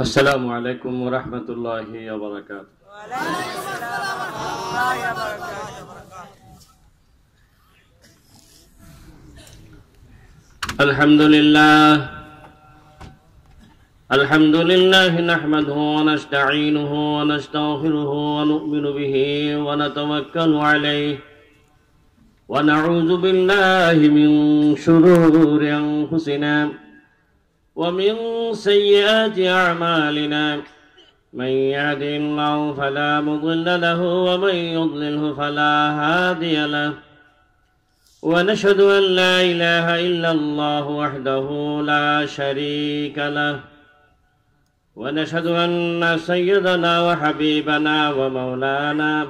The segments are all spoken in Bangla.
السلام عليكم ورحمة الله وبركاته الحمد لله الحمد لله نحمده ونستعينه ونستغفره ونؤمن به ونتوكل عليه ونعوذ بالله من شرور أنفسنا ومن سيئات أعمالنا من يهد الله فلا مضل له ومن يضلله فلا هادي له ونشهد أن لا إله إلا الله وحده لا شريك له ونشهد أن سيدنا وحبيبنا ومولانا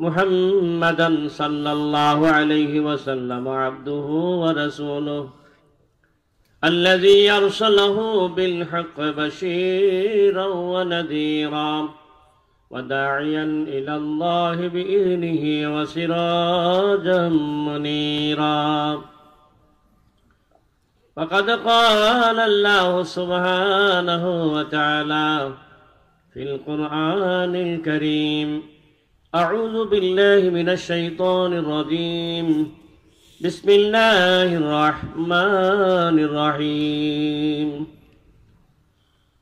محمدا صلى الله عليه وسلم عبده ورسوله الذي يرسله بالحق بشيرا ونذيرا وداعيا إلى الله بإذنه وسراجا منيرا فقد قال الله سبحانه وتعالى في القرآن الكريم أعوذ بالله من الشيطان الرجيم بسم الله الرحمن الرحيم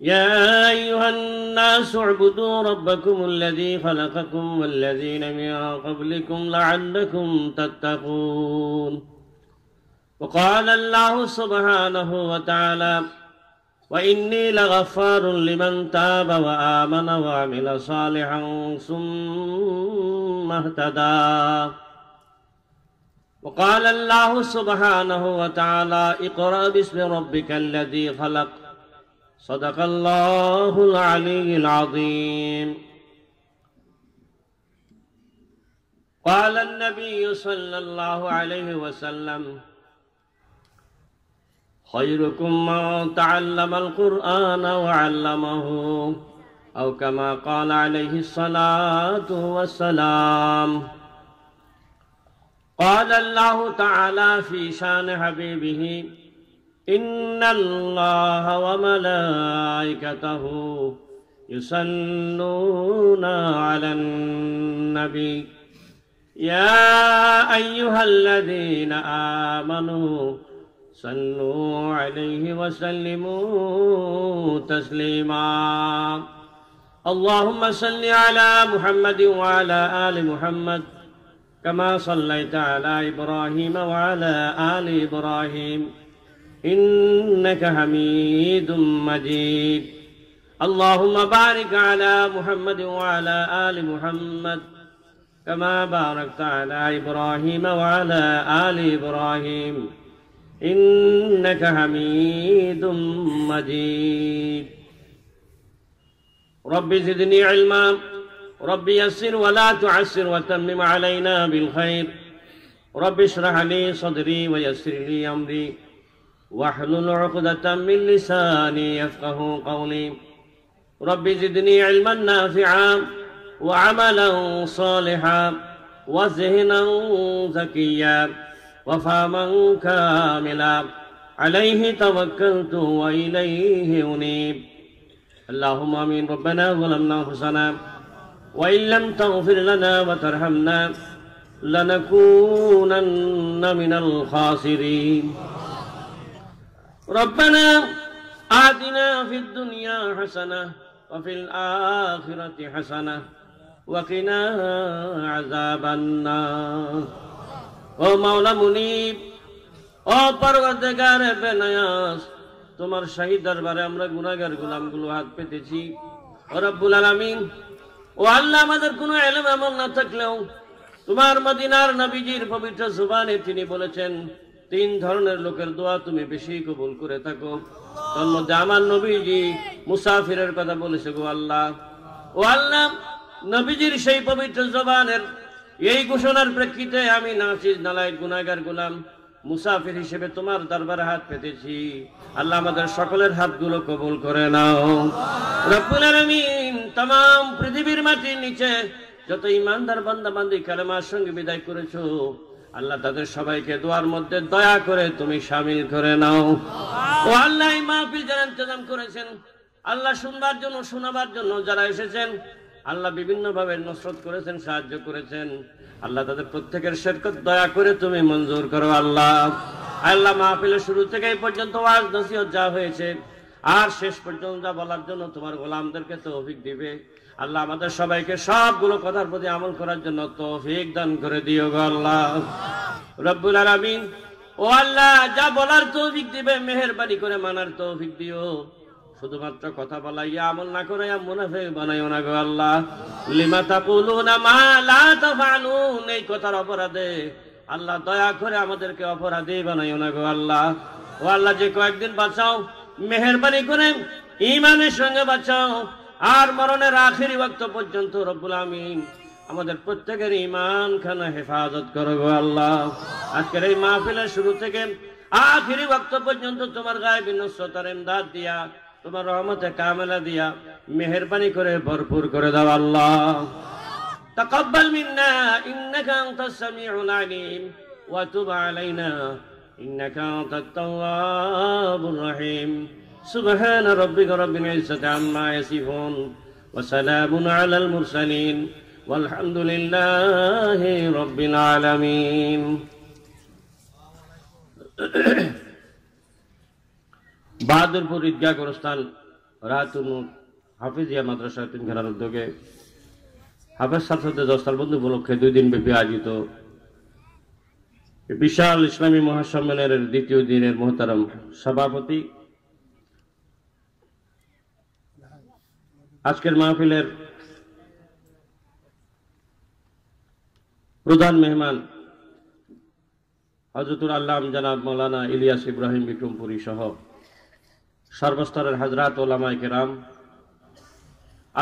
يا أيها الناس اعبدوا ربكم الذي خلقكم والذين من قبلكم لعلكم تتقون وقال الله سبحانه وتعالى وإني لغفار لمن تاب وآمن وعمل صالحا ثم اهتدى وقال الله سبحانه وتعالى اقرأ باسم ربك الذي خلق صدق الله العلي العظيم قال النبي صلى الله عليه وسلم خيركم من تعلم القرآن وعلمه أو كما قال عليه الصلاة والسلام قال الله تعالى في شان حبيبه إن الله وملائكته يصلون على النبي يا أيها الذين آمنوا صلوا عليه وسلموا تسليما اللهم صل على محمد وعلى آل محمد كما صليت على إبراهيم وعلى آل إبراهيم إنك حميد مجيد اللهم بارك على محمد وعلى آل محمد كما باركت على إبراهيم وعلى آل إبراهيم إنك حميد مجيد رب زدني علمًا رب يسر ولا تعسر وتمم علينا بالخير رب اشرح لي صدري ويسر لي أمري واحلل عقدة من لساني يفقه قولي رب زدني علما نافعا وعملا صالحا وذهنا زكيا وفهما كاملا عليه توكلت وإليه أنيب اللهم آمين ربنا ظلمنا أنفسنا وإن لم تغفر لنا وترحمنا لنكونن من الخاسرين ربنا آتنا في الدنيا حسنة وفي الآخرة حسنة وقنا عذاب النار ও মাওলা মুনিব ও পরবর্তীকার বেনায়াস তোমার শহীদ দরবারে আমরা গুনাহগার গোলামগুলো হাত পেতেছি ও রব্বুল আলামিন ও আল্লাহ আমাদের কোনো এলম এমন না থাকলেও তোমার মদিনার নবীজির পবিত্র জুবানে তিনি বলেছেন তিন ধরনের লোকের দোয়া তুমি বেশি কবুল করে থাকো তোর মধ্যে আমার নবীজি মুসাফিরের কথা বলেছে গো আল্লাহ ও আল্লাহ নবীজির সেই পবিত্র জবানের এই ঘোষণার প্রেক্ষিতে আমি নাচিজ নালায় গুনাগার গুলাম মুসাফির হিসেবে তোমার দরবারে হাত পেতেছি আল্লাহ আমাদের সকলের হাতগুলো কবুল করে নাও রব্বুল আলামিন तमाम পৃথিবীর মাটির নিচে যত ইমানদার বান্দা বান্দি কালেমার সঙ্গে বিদায় করেছো আল্লাহ তাদের সবাইকে দোয়ার মধ্যে দয়া করে তুমি সামিল করে নাও ও আল্লাহ মাহফিল যারা ইন্তজাম করেছেন আল্লাহ শুনবার জন্য শোনাবার জন্য যারা এসেছেন আল্লাহ বিভিন্নভাবে নসরত করেছেন সাহায্য করেছেন আল্লাহ তাদের প্রত্যেকের শেরকত দয়া করে তুমি মঞ্জুর করো আল্লাহ আল্লাহ মাহফিলের শুরু থেকে এই পর্যন্ত আজ নসিহত যা হয়েছে আর শেষ পর্যন্ত যা বলার জন্য তোমার গোলামদেরকে তৌফিক দিবে আল্লাহ আমাদের সবাইকে সবগুলো কথার প্রতি আমল করার জন্য তৌফিক দান করে দিও গো আল্লাহ রব্বুল আলামিন ও আল্লাহ যা বলার তৌফিক দিবে মেহরবানি করে মানার তৌফিক দিও শুধুমাত্র কথা বলাইয়া আমল না করে মুনাফিক বানাইও না গো আল্লাহ লিমা তাকুলুনা মা লা তাফালুন এই কথার অপরাধে আল্লাহ দয়া করে আমাদেরকে অপরাধী বানাইও না গো আল্লাহ ও আল্লাহ যে কয়েকদিন বাঁচাও মেহরবানি করে ইমানের সঙ্গে বাঁচাও আর মরণের আখেরি ওয়াক্ত পর্যন্ত রব্বুল আমিন আমাদের প্রত্যেকের ইমান খান হেফাজত করো গো আল্লাহ আজকের এই মাহফিলের শুরু থেকে আখেরি ওয়াক্ত পর্যন্ত তোমার গায়ে বিনস্রতার এমদাদ দিয়া তোমার রহমতে কামেলা দিয়া মেহরবানি করে ভরপুর করে দাও আল্লাহ تقبل منا إنك أنت السميع العليم وتب علينا إنك أنت التواب الرحيم سبحان ربك رب العزة عما يصفون وسلام على المرسلين والحمد لله رب العالمين বাহাদুরপুর ঈদগাহ গোরস্থান রায়তুনুর হাফিজিয়া মাদ্রাসা খেলার উদ্যোগে হাফেজ সাথে দশটার বন্ধু উপলক্ষে দুই দিন ব্যাপী আয়োজিত বিশাল ইসলামী মহাসম্মেলনের দ্বিতীয় দিনের মহতারম সভাপতি আজকের মাহফিলের প্রধান মেহমান হজরতুল আল্লাহ জানাব মৌলানা ইলিয়াস ইব্রাহিম বিক্রমপুরী সহ সর্বস্তরের হাজরাত ওলামাই কেরাম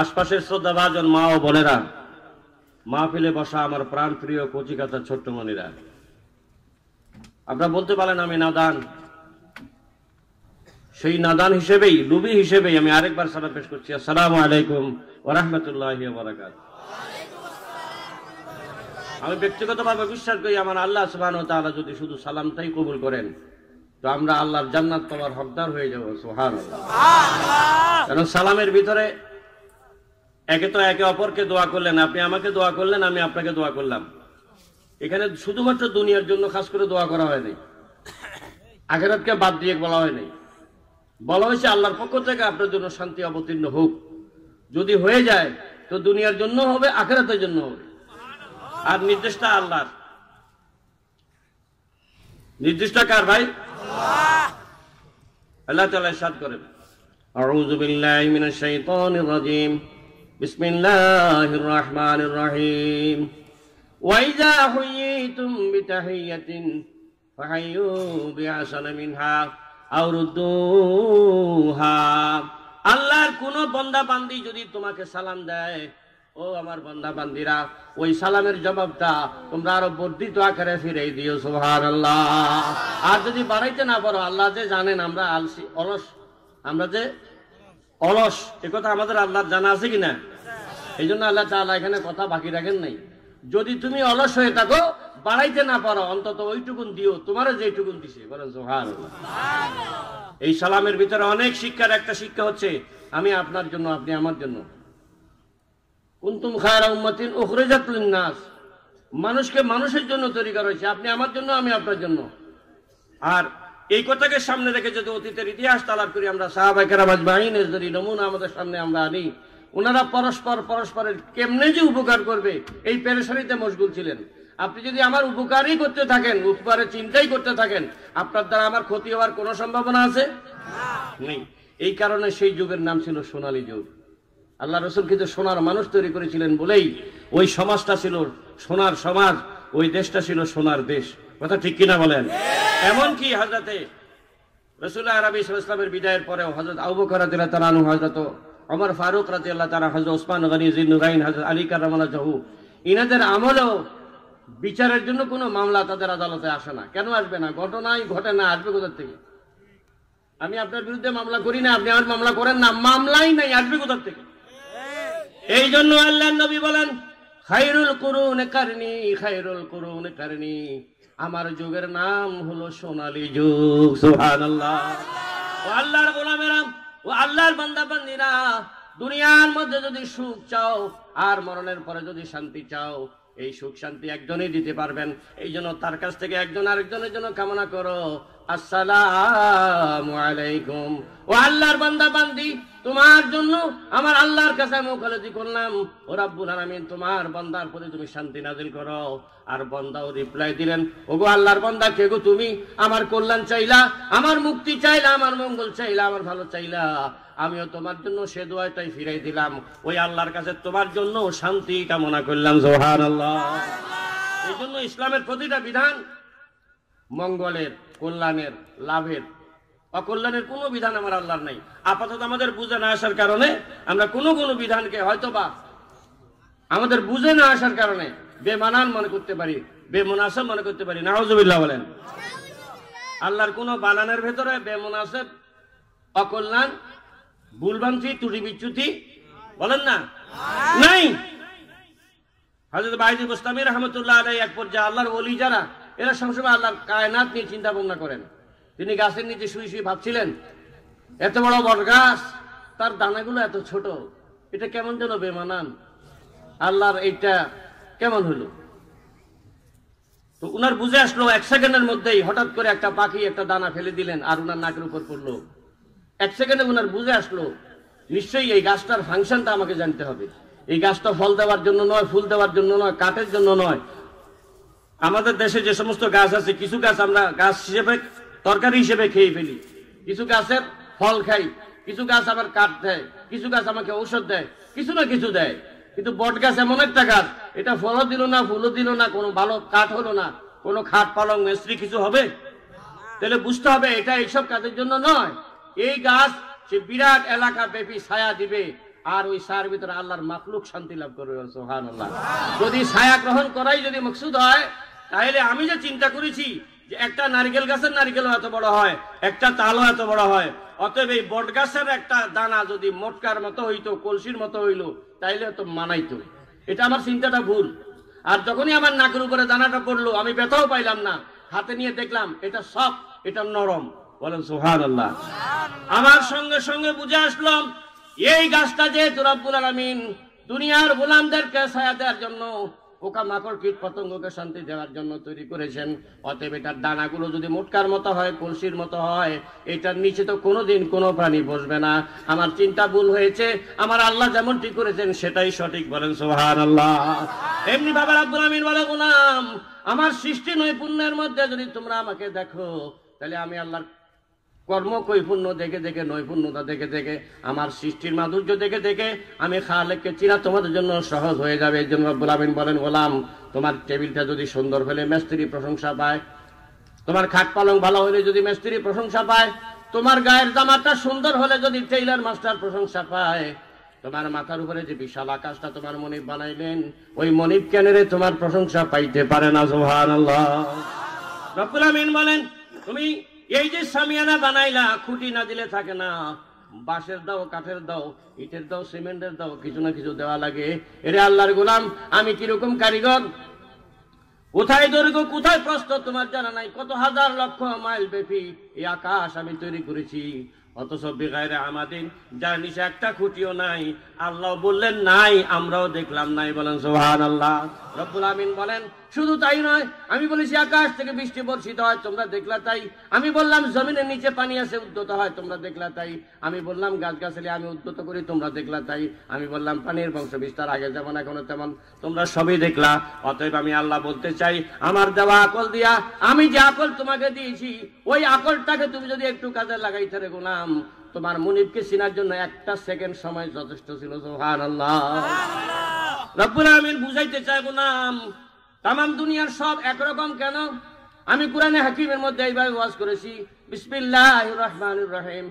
আশপাশের শ্রদ্ধাভাজন মা ও বোনেরা মা ফেলে বসা আমার প্রাণ প্রিয় কচিকাতা ছোট্টমণিরা আপনারা বলতে পারেন আমি নাদান সেই নাদান হিসেবেই ডুবি হিসেবেই আমি আরেকবার সারা পেশ করছি আসসালাম আলাইকুম ওরহমতুল্লাহ বরাকাত আমি ব্যক্তিগতভাবে বিশ্বাস করি আমার আল্লাহ সুবাহ যদি শুধু সালামটাই কবুল করেন তো আমরা আল্লাহর জান্নাত পাওয়ার হকদার হয়ে যাবো সোহান কারণ সালামের ভিতরে একে তো একে অপরকে দোয়া করলেন আপনি আমাকে দোয়া করলেন আমি আপনাকে দোয়া করলাম এখানে শুধুমাত্র দুনিয়ার জন্য খাস করে দোয়া করা হয়নি আখেরাতকে বাদ দিয়ে বলা হয়নি বলা হয়েছে আল্লাহর পক্ষ থেকে আপনার জন্য শান্তি অবতীর্ণ হোক যদি হয়ে যায় তো দুনিয়ার জন্য হবে আখেরাতের জন্য হবে আর নির্দেশটা আল্লাহর নির্দিষ্ট কার ভাই আল্লাহ তাআলা ارشاد করেন আউযু বিল্লাহি মিনাশ শাইতানির রাজীম বিসমিল্লাহির রহমানির রহিম ওয়াইযা হুইয়িতুম বিতাহিয়াতিন ফাহাইয়ু বিআহসান মিনহা আল্লাহর কোন বান্দা বান্দি যদি তোমাকে সালাম দেয় ও আমার বন্ধা বান্দিরা ওই সালামের জবাবটা তোমরা আরো বর্ধিত আকারে ফিরেই দিও সোহার আল্লাহ আর যদি বাড়াইতে না পারো আল্লাহ যে জানেন আমরা আলসি অলস আমরা যে অলস এ কথা আমাদের আল্লাহ জানা আছে কিনা এই জন্য আল্লাহ তাহলে এখানে কথা বাকি রাখেন নাই যদি তুমি অলস হয়ে থাকো বাড়াইতে না পারো অন্তত ওইটুকুন দিও তোমার যেটুকুন দিছে বলেন সোহার এই সালামের ভিতরে অনেক শিক্ষার একটা শিক্ষা হচ্ছে আমি আপনার জন্য আপনি আমার জন্য কুন্তুম খায়রা উম্মাতিন উখরেজাত মানুষকে মানুষের জন্য তৈরি করা হয়েছে আপনি আমার জন্য আমি আপনার জন্য আর এই কথাকে সামনে রেখে যদি অতীতের ইতিহাস তালাব করি আমরা সাহাবাইকার আমাজ বাহিনী যদি নমুনা আমাদের সামনে আমরা আনি ওনারা পরস্পর পরস্পরের কেমনে যে উপকার করবে এই পেরেশানিতে মশগুল ছিলেন আপনি যদি আমার উপকারই করতে থাকেন উপকারের চিন্তাই করতে থাকেন আপনার দ্বারা আমার ক্ষতি হওয়ার কোনো সম্ভাবনা আছে নেই এই কারণে সেই যুগের নাম ছিল সোনালী যুগ আল্লাহ রসুল কিন্তু সোনার মানুষ তৈরি করেছিলেন বলেই ওই সমাজটা ছিল সোনার সমাজ ওই দেশটা ছিল সোনার দেশ কথা ঠিক কিনা বলেন এমনকি কি হাজরাতে রসুল্লাহ আরবি ইসলামের বিদায়ের পরেও হজরত আবুকর তালানু হজরত অমর ফারুক রাজি আল্লাহ তারা হজরত ওসমান গনি জিনুগাইন হজরত আলী কারামালা জহু ইনাদের আমলেও বিচারের জন্য কোনো মামলা তাদের আদালতে আসে না কেন আসবে না ঘটনাই ঘটে না আসবে কোথার থেকে আমি আপনার বিরুদ্ধে মামলা করি না আপনি আমার মামলা করেন না মামলাই নাই আসবে কোথার থেকে এই জন্য আল্লাহ নবী বলেন খাইরুল করুন কারণী খাইরুল করুন কারণী আমার যুগের নাম হলো সোনালী যুগ সুহান আল্লাহ ও আল্লাহর গোলামেরাম ও আল্লাহর বান্দা দুনিয়ার মধ্যে যদি সুখ চাও আর মরণের পরে যদি শান্তি চাও এই সুখ শান্তি একজনই দিতে পারবেন এই জন্য তার কাছ থেকে একজন আরেকজনের জন্য কামনা করো আসসালাম আলাইকুম ও আল্লাহর বান্দা বান্দি তোমার জন্য আমার আল্লাহর কাছে আমি করলাম ও রাব্বুল আলমিন তোমার বন্দার প্রতি তুমি শান্তি নাজিল করো আর ও রিপ্লাই দিলেন গো আল্লাহর বন্দা কে গো তুমি আমার কল্যাণ চাইলা আমার মুক্তি চাইলা আমার মঙ্গল চাইলা আমার ভালো চাইলা আমিও তোমার জন্য সে দোয়াটাই ফিরাই দিলাম ওই আল্লাহর কাছে তোমার জন্য শান্তি কামনা করলাম জোহান আল্লাহ এই জন্য ইসলামের প্রতিটা বিধান মঙ্গলের কল্যাণের লাভের অকল্যাণের কোনো বিধান আমার আল্লাহর নাই আপাতত আমাদের বুঝে না আসার কারণে আমরা কোনো কোনো বিধানকে হয়তো বা আমাদের বুঝে না আসার কারণে বেমানান মনে করতে পারি বেমনাসব মনে করতে পারি নাহজবিল্লাহ বলেন আল্লাহর কোনো বানানের ভেতরে বেমনাসব অকল্যাণ ভুলভান্তি ত্রুটি বিচ্যুতি বলেন না নাই হাজরত বাইজি গোস্তামি রহমতুল্লাহ আলাই এক পর্যায়ে আল্লাহর ওলি যারা এরা সবসময় আল্লাহর কায়নাত নিয়ে চিন্তা ভাবনা করেন তিনি গাছের নিচে শুয়ে শুয়ে ভাবছিলেন এত বড় বট গাছ তার দানাগুলো এত ছোট এটা কেমন যেন বেমানান আল্লাহর এইটা কেমন হলো তো উনার বুঝে আসলো এক সেকেন্ডের মধ্যেই হঠাৎ করে একটা পাখি একটা দানা ফেলে দিলেন আর উনার নাকের উপর পড়লো এক সেকেন্ডে উনার বুঝে আসলো নিশ্চয়ই এই গাছটার ফাংশনটা আমাকে জানতে হবে এই গাছটা ফল দেওয়ার জন্য নয় ফুল দেওয়ার জন্য নয় কাঠের জন্য নয় আমাদের দেশে যে সমস্ত গাছ আছে কিছু গাছ আমরা গাছ হিসেবে তরকারি হিসেবে খেয়ে ফেলি কিছু গাছের ফল খাই কিছু গাছ আবার কাঠ দেয় কিছু গাছ আমাকে ঔষধ দেয় কিছু না কিছু দেয় কিন্তু বট গাছ এমন একটা গাছ এটা ফলও দিল না ফুলও দিল না কোনো ভালো কাঠ হলো না কোনো খাট পালং মিস্ত্রি কিছু হবে তাহলে বুঝতে হবে এটা এইসব কাজের জন্য নয় এই গাছ সে বিরাট এলাকা ব্যাপী ছায়া দিবে আর ওই সার ভিতরে আল্লাহর মাকলুক শান্তি লাভ করবে সোহান যদি ছায়া গ্রহণ করাই যদি মকসুদ হয় তাহলে আমি যে চিন্তা করেছি যে একটা নারিকেল গাছের নারিকেলও এত বড় হয় একটা তালও এত বড় হয় অতএব এই বট গাছের একটা দানা যদি মটকার মতো হইতো কলসির মতো হইলো তাইলে তো মানাইতো এটা আমার চিন্তাটা ভুল আর যখনই আমার নাকের উপরে দানাটা পড়লো আমি ব্যথাও পাইলাম না হাতে নিয়ে দেখলাম এটা সব এটা নরম বলেন সোহান আল্লাহ আমার সঙ্গে সঙ্গে বুঝে আসলাম এই গাছটা যে তুরাবুল আলমিন দুনিয়ার গোলামদেরকে ছায়া দেওয়ার জন্য পোকা মাকড় কীট পতঙ্গকে শান্তি দেওয়ার জন্য তৈরি করেছেন অতএব এটার দানাগুলো যদি মোটকার মতো হয় কলসির মতো হয় এটার নিচে তো কোনোদিন কোনো প্রাণী বসবে না আমার চিন্তা ভুল হয়েছে আমার আল্লাহ যেমনটি করেছেন সেটাই সঠিক বলেন সোহান আল্লাহ এমনি বাবা আব্দুল আমিন বলে গুনাম আমার সৃষ্টি নৈপুণ্যের মধ্যে যদি তোমরা আমাকে দেখো তাহলে আমি আল্লাহর কর্ম কৈপুণ্য দেখে দেখে নৈপুণ্যতা দেখে দেখে আমার সৃষ্টির মাধুর্য দেখে দেখে আমি খালেককে চিনা তোমাদের জন্য সহজ হয়ে যাবে এই জন্য গোলামিন বলেন বলাম তোমার টেবিলটা যদি সুন্দর হলে মেস্ত্রি প্রশংসা পায় তোমার খাট পালং ভালো হলে যদি মেস্ত্রি প্রশংসা পায় তোমার গায়ের জামাটা সুন্দর হলে যদি টেইলার মাস্টার প্রশংসা পায় তোমার মাথার উপরে যে বিশাল আকাশটা তোমার মনিব বানাইলেন ওই মনিব কেনারে তোমার প্রশংসা পাইতে পারে না জোহান আল্লাহ রকুল বলেন তুমি এই যে সামিয়ানা বানাইলা খুঁটি না দিলে থাকে না বাঁশের দাও কাঠের দাও ইটের দাও সিমেন্টের দাও কিছু না কিছু দেওয়া লাগে এরে আল্লাহর গোলাম আমি কিরকম কারিগর কোথায় দৈর্ঘ্য কোথায় প্রশ্ন তোমার জানা নাই কত হাজার লক্ষ মাইল ব্যাপী এই আকাশ আমি তৈরি করেছি অথচ বেগায়রে আমাদের যার নিচে একটা খুঁটিও নাই আল্লাহ বললেন নাই আমরাও দেখলাম নাই বলেন সোহান আল্লাহ রব্বুল আমিন বলেন শুধু তাই নয় আমি বলেছি আকাশ থেকে বৃষ্টি বর্ষিত হয় তোমরা তাই আমি বললাম জমিনের নিচে পানি উদ্যত হয় তোমরা তাই আমি বললাম গাছগাছালি আমি উদ্যত করি তোমরা দেখলা তাই আমি বললাম পানির বংশ বিস্তার আগে যেমন এখনো তেমন তোমরা সবই দেখলা অতএব আমি আল্লাহ বলতে চাই আমার দেওয়া আকল দিয়া আমি যে আকল তোমাকে দিয়েছি ওই আকলটাকে তুমি যদি একটু কাজে লাগাইতে রে গোলাম তোমার মুনিবকে চিনার জন্য একটা সেকেন্ড সময় যথেষ্ট ছিল সোহান বুঝাইতে চাই গোলাম তামাম দুনিয়ার সব একরকম কেন আমি কোরআনে হাকিমের মধ্যে এইভাবে ওয়াজ করেছি বিসমিল্লাহ রহমান রহিম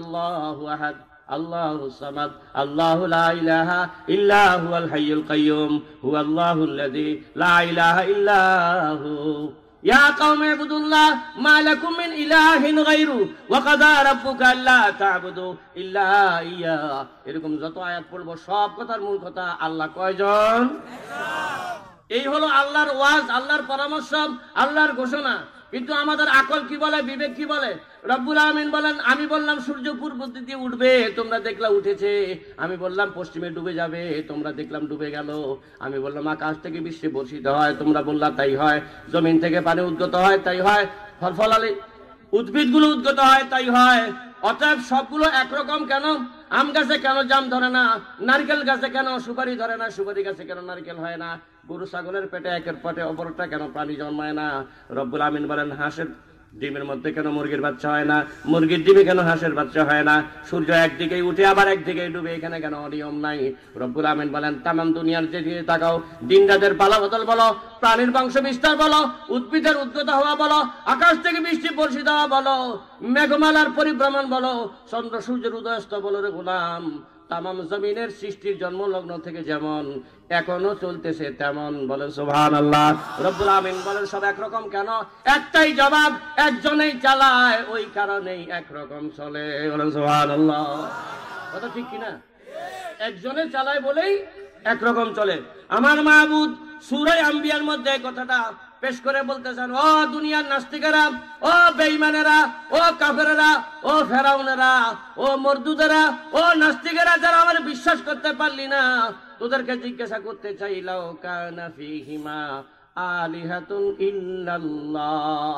আল্লাহ আহাদ আল্লাহু সামাদ আল্লাহু লা ইলাহা ইল্লা হুয়াল হাইয়ুল কাইয়ুম হুয়াল্লাহুল্লাযী লা ইলাহা ইল্লা হু يا قوم اعبدوا الله ما لكم من غيره وقضى ربك تعبدوا এরকম যত আয়াত পড়বো সব কথার মূল কথা আল্লাহ কয়জন এই হলো আল্লাহর ওয়াজ আল্লাহর পরামর্শ আল্লাহর ঘোষণা কিন্তু আমাদের আকল কি বলে বিবেক কি বলে রব্বুল আহমিন বলেন আমি বললাম সূর্য পূর্ব দিকে উঠবে তোমরা দেখলাম উঠেছে আমি বললাম পশ্চিমে ডুবে যাবে তোমরা দেখলাম ডুবে গেল আমি বললাম আকাশ থেকে বিশ্বে বর্ষিত হয় তোমরা বললাম তাই হয় জমিন থেকে পানি উদ্গত হয় তাই হয় ফল ফলালে উদ্ভিদগুলো উদ্গত হয় তাই হয় অতএব সবগুলো একরকম কেন আম গাছে কেন জাম ধরে না নারকেল গাছে কেন সুপারি ধরে না সুপারি গাছে কেন নারকেল হয় না গরু ছাগলের পেটে একের পটে অপরটা কেন প্রাণী জন্মায় না রব্বুল আমিন বলেন হাঁসের ডিমের মধ্যে কেন মুরগির বাচ্চা হয় না মুরগির ডিমে কেন হাঁসের বাচ্চা হয় না সূর্য একদিকে উঠে আবার একদিকে ডুবে এখানে কেন অনিয়ম নাই রব্বুল আহমেদ বলেন তামাম দুনিয়ার যে দিকে তাকাও দিন রাতের পালা বদল বলো প্রাণীর বংশ বিস্তার বলো উদ্ভিদের উদ্গত হওয়া বলো আকাশ থেকে বৃষ্টি বর্ষিত হওয়া বলো মেঘমালার পরিভ্রমণ বলো চন্দ্র সূর্যের উদয়স্ত বলো রে গোলাম তামাম জমিনের সৃষ্টির জন্মলগ্ন থেকে যেমন এখনো চলতেছে তেমন বলেন সোহান আল্লাহ রব্বুল আমিন বলেন সব একরকম কেন একটাই জবাব একজনেই চালায় ওই কারণেই একরকম চলে বলেন সোহান আল্লাহ কথা ঠিক কিনা একজনে চালায় বলেই একরকম চলে আমার মাহবুদ সুরাই আম্বিয়ার মধ্যে কথাটা পেশ করে বলতেছেন ও দুনিয়ার নাস্তিকেরা ও বেইমানেরা ও কাফেরেরা ও ফেরাউনেরা ও মর্দুদেরা ও নাস্তিকেরা যারা আমার বিশ্বাস করতে পারলি না তোদেরকে জিজ্ঞাসা করতে চাই কানা ফিহিমা আলিহাতুন ইল্লাল্লাহ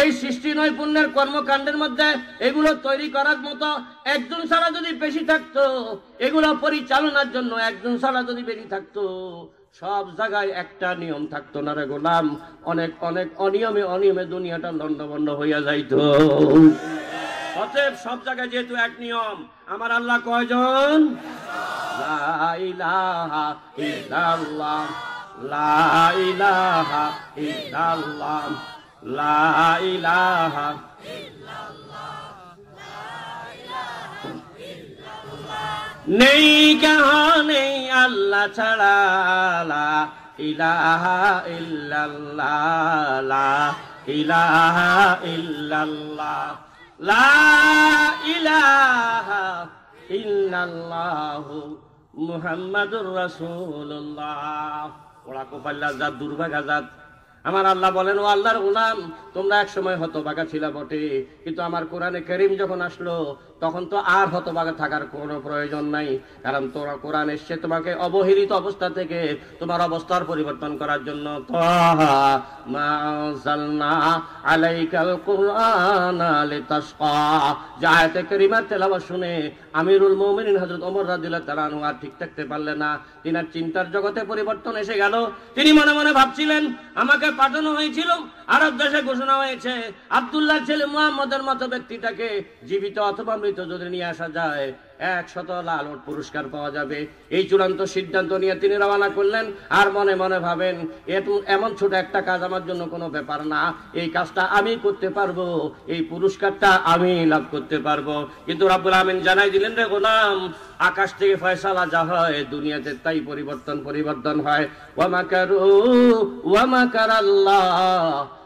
এই সৃষ্টি নৈপুণ্যের কর্মকাণ্ডের মধ্যে এগুলো তৈরি করার মতো একজন ছাড়া যদি বেশি থাকতো এগুলো পরিচালনার জন্য একজন ছাড়া যদি বেশি থাকতো সব জায়গায় একটা নিয়ম থাকতো না রে গোলাম অনেক অনেক অনিয়মে অনিয়মে দুনিয়াটা লন্ডভন্ড হইয়া যাইত অতএব সব জায়গায় যেহেতু এক নিয়ম আমার আল্লাহ কয়জন ইলাহা ইল্লাল্লাহ লা ইলাহা ইল্লাল্লাহ লা ইলাহা নেই কাহা আল্লাহ ছাড়া লা ইলাহা ইল্লাল্লাহ ইলাহা ইল্লাল্লাহ লা ইলাহা ইল্লাল্লাহু মুহাম্মাদুর রাসূলুল্লাহ ওরা কোপাল্লা জাত দুর্ভাগা জাত আমার আল্লাহ বলেন ও আল্লাহর গুলাম তোমরা এক সময় হতবাগা ছিল বটে কিন্তু আমার কোরআনে করিম যখন আসলো তখন তো আর হতবাগা থাকার কোনো প্রয়োজন নাই কারণ তোরা কোরআন এসছে তোমাকে অবহেলিত অবস্থা থেকে তোমার অবস্থার পরিবর্তন করার জন্য শুনে আমিরুল আর ঠিক থাকতে পারলেন না চিন্তার জগতে পরিবর্তন এসে গেল তিনি মনে মনে ভাবছিলেন আমাকে পাঠানো হয়েছিল আরব দেশে ঘোষণা হয়েছে আব্দুল্লাহ ছেলে মোহাম্মদের মতো ব্যক্তিটাকে জীবিত অথবা সম্মিলিত যদি নিয়ে আসা যায় এক একশত লালট পুরস্কার পাওয়া যাবে এই চূড়ান্ত সিদ্ধান্ত নিয়ে তিনি রওনা করলেন আর মনে মনে ভাবেন এমন ছোট একটা কাজ আমার জন্য কোনো ব্যাপার না এই কাজটা আমি করতে পারবো এই পুরস্কারটা আমি লাভ করতে পারবো কিন্তু রাবুল আমিন জানাই দিলেন রে গোলাম আকাশ থেকে ফয়সালা যা হয় দুনিয়াতে তাই পরিবর্তন পরিবর্তন হয় ওয়ামাকারু ওয়ামাকার আল্লাহ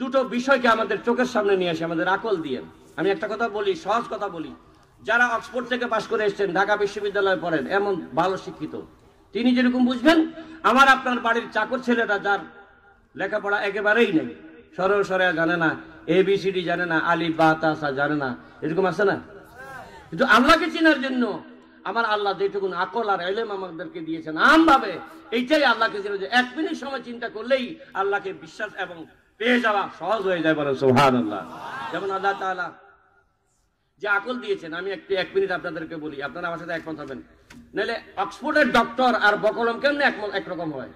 দুটো বিষয়কে আমাদের চোখের সামনে নিয়ে আসে আমাদের আকল দিয়ে আমি একটা কথা বলি সহজ কথা বলি যারা অক্সফোর্ড থেকে পাশ করে এসছেন ঢাকা বিশ্ববিদ্যালয়ে পড়েন এমন ভালো শিক্ষিত তিনি যেরকম বুঝবেন আমার আপনার বাড়ির চাকর ছেলেটা যার লেখাপড়া একেবারেই নেই সরল সরে জানে না এ বি সি ডি জানে না আলি বাতাসা জানে না এরকম আছে না কিন্তু আল্লাহকে চেনার জন্য আমার আল্লাহ যেটুকুন আকল আর এলেম আমাদেরকে দিয়েছেন আমভাবে এইটাই আল্লাহকে চেনা যে এক মিনিট সময় চিন্তা করলেই আল্লাহকে বিশ্বাস এবং পেয়ে যাওয়া সহজ হয়ে যায় বলেন সোহান আল্লাহ যেমন আল্লাহ তালা যে আকল দিয়েছেন আমি একটু এক মিনিট আপনাদেরকে বলি আপনারা আমার সাথে একমত হবেন নাহলে অক্সফোর্ডের ডক্টর আর বকলম কেমনে একরকম হয়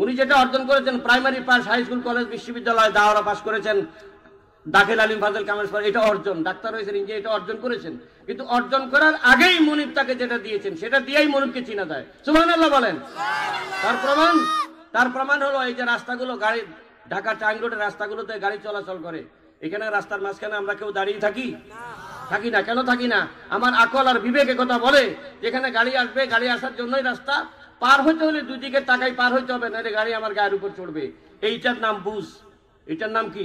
উনি যেটা অর্জন করেছেন primary pass high school college বিশ্ববিদ্যালয় দাওয়ারা পাস করেছেন দাখিল আলিম ফাজল কামাল এটা অর্জন ডাক্তার হয়েছেন যে এটা অর্জন করেছেন কিন্তু অর্জন করার আগেই মনিব তাকে যেটা দিয়েছেন সেটা দিয়েই মনিবকে চিনা যায় আল্লাহ বলেন তার প্রমাণ তার প্রমাণ হলো এই যে রাস্তাগুলো গাড়ি ঢাকা টাইম রোডের রাস্তাগুলোতে গাড়ি চলাচল করে এখানে রাস্তার মাঝখানে আমরা কেউ দাঁড়িয়ে থাকি থাকি না কেন থাকি না আমার আকল আর বিবেকে কথা বলে যেখানে গাড়ি আসবে গাড়ি আসার জন্যই রাস্তা পার হইতে হলে দুই দিকে টাকাই পার হইতে হবে নাহলে গাড়ি আমার গায়ের উপর চড়বে এইটার নাম বুস এটার নাম কি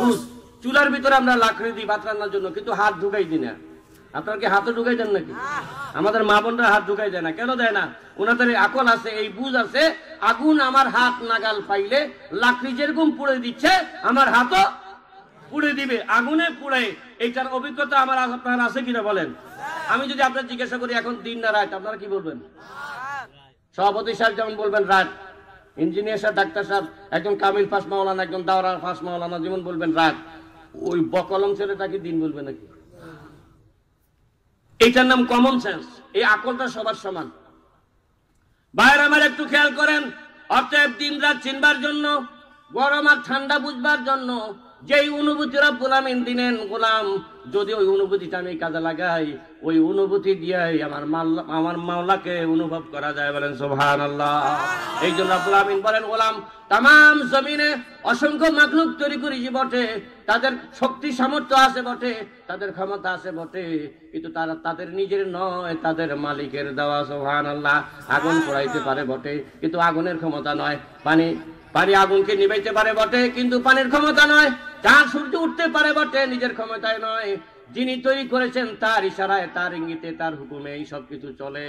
বুঝ চুলার ভিতরে আমরা লাকড়ি দিই ভাত রান্নার জন্য কিন্তু হাত ঢুকাই দিই না আপনারা কি হাতে ঢুকাই দেন নাকি আমাদের মা বোনরা হাত ঢুকাই দেয় না কেন দেয় না ওনাদের আকল আছে এই বুঝ আছে আগুন আমার হাত নাগাল পাইলে লাকড়ি যেরকম পুড়ে দিচ্ছে আমার হাতও পুড়ে দিবে আগুনে পুড়ে এইটার অভিজ্ঞতা আমার আপনার আছে কিনা বলেন আমি যদি আপনার জিজ্ঞাসা করি এখন দিন না রাত আপনারা কি বলবেন সভাপতি সাহেব যেমন বলবেন রাত ইঞ্জিনিয়ার সাহেব ডাক্তার সাহেব একজন কামিল ফাঁস মাওলানা একজন দাওরা ফাঁস মাওলানা যেমন বলবেন রাত ওই বকলম ছেলেটাকে দিন বলবে নাকি এটার নাম কমন সেন্স এই আকলটা সবার সমান ভাইয়ের আমার একটু খেয়াল করেন অতএব দিন রাত চিনবার জন্য গরম আর ঠান্ডা বুঝবার জন্য যেই অনুভূতিরা গোলামিন দিনেন গোলাম যদি ওই অনুভূতিটা আমি কাজে লাগাই ওই অনুভূতি দিয়ে আমার আমার মাওলাকে অনুভব করা যায় বলেন সোহান আল্লাহ এই জন্য গোলামিন বলেন গোলাম তাম জমিনে অসংখ্য মাকলুক তৈরি করেছি বটে তাদের শক্তি সামর্থ্য আছে বটে তাদের ক্ষমতা আছে বটে কিন্তু তারা তাদের নিজের নয় তাদের মালিকের দেওয়া সোহান আল্লাহ আগুন পড়াইতে পারে বটে কিন্তু আগুনের ক্ষমতা নয় পানি পানি আগুনকে নিবাইতে পারে বটে কিন্তু পানির ক্ষমতা নয় যা সূর্য উঠতে পারে বটে নিজের ক্ষমতায় নয় যিনি তৈরি করেছেন তার ইশারায় তার ইঙ্গিতে তার হুকুমে এই সব কিছু চলে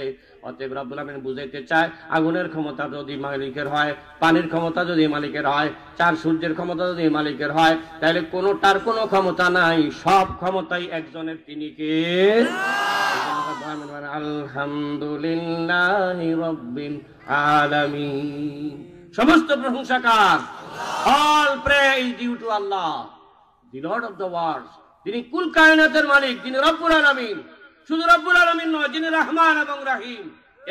অতএব রব্বুল আলমিন বুঝাইতে চায় আগুনের ক্ষমতা যদি মালিকের হয় পানির ক্ষমতা যদি মালিকের হয় চার সূর্যের ক্ষমতা যদি মালিকের হয় তাহলে কোনো তার কোনো ক্ষমতা নাই সব ক্ষমতাই একজনের তিনি কে আলহামদুলিল্লাহ রব্বিল আলামিন সমস্ত প্রশংসাকার all praise due to Allah the lord of the world যিনি কুল কায়নাতের মালিক যিনি রব্বুল আলমিন শুধু রব্বুল আলমিন নয় যিনি রহমান এবং রাহিম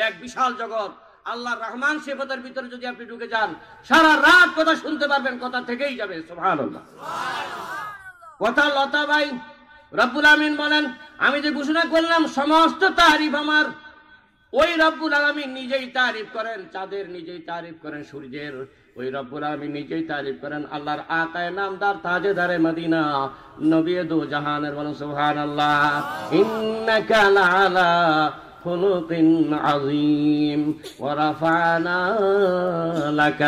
এক বিশাল জগৎ আল্লাহ রহমান সেফতের ভিতরে যদি আপনি ঢুকে যান সারা রাত কথা শুনতে পারবেন কথা থেকেই যাবে সোহান কথা লতা ভাই রব্বুল আমিন বলেন আমি যে ঘোষণা করলাম সমস্ত তারিফ আমার ওই রব্বুল আলমিন নিজেই তারিফ করেন চাঁদের নিজেই তারিফ করেন সূর্যের ওই রব্বুল আলমী নিজেই তারিফ করেন আল্লাহর আকায় নামদার তাজেদারে মদিনা নবী দু জাহানের বলেন সুহান আল্লাহ ইন্নাকা আলা خلق عظيم ورفعنا لك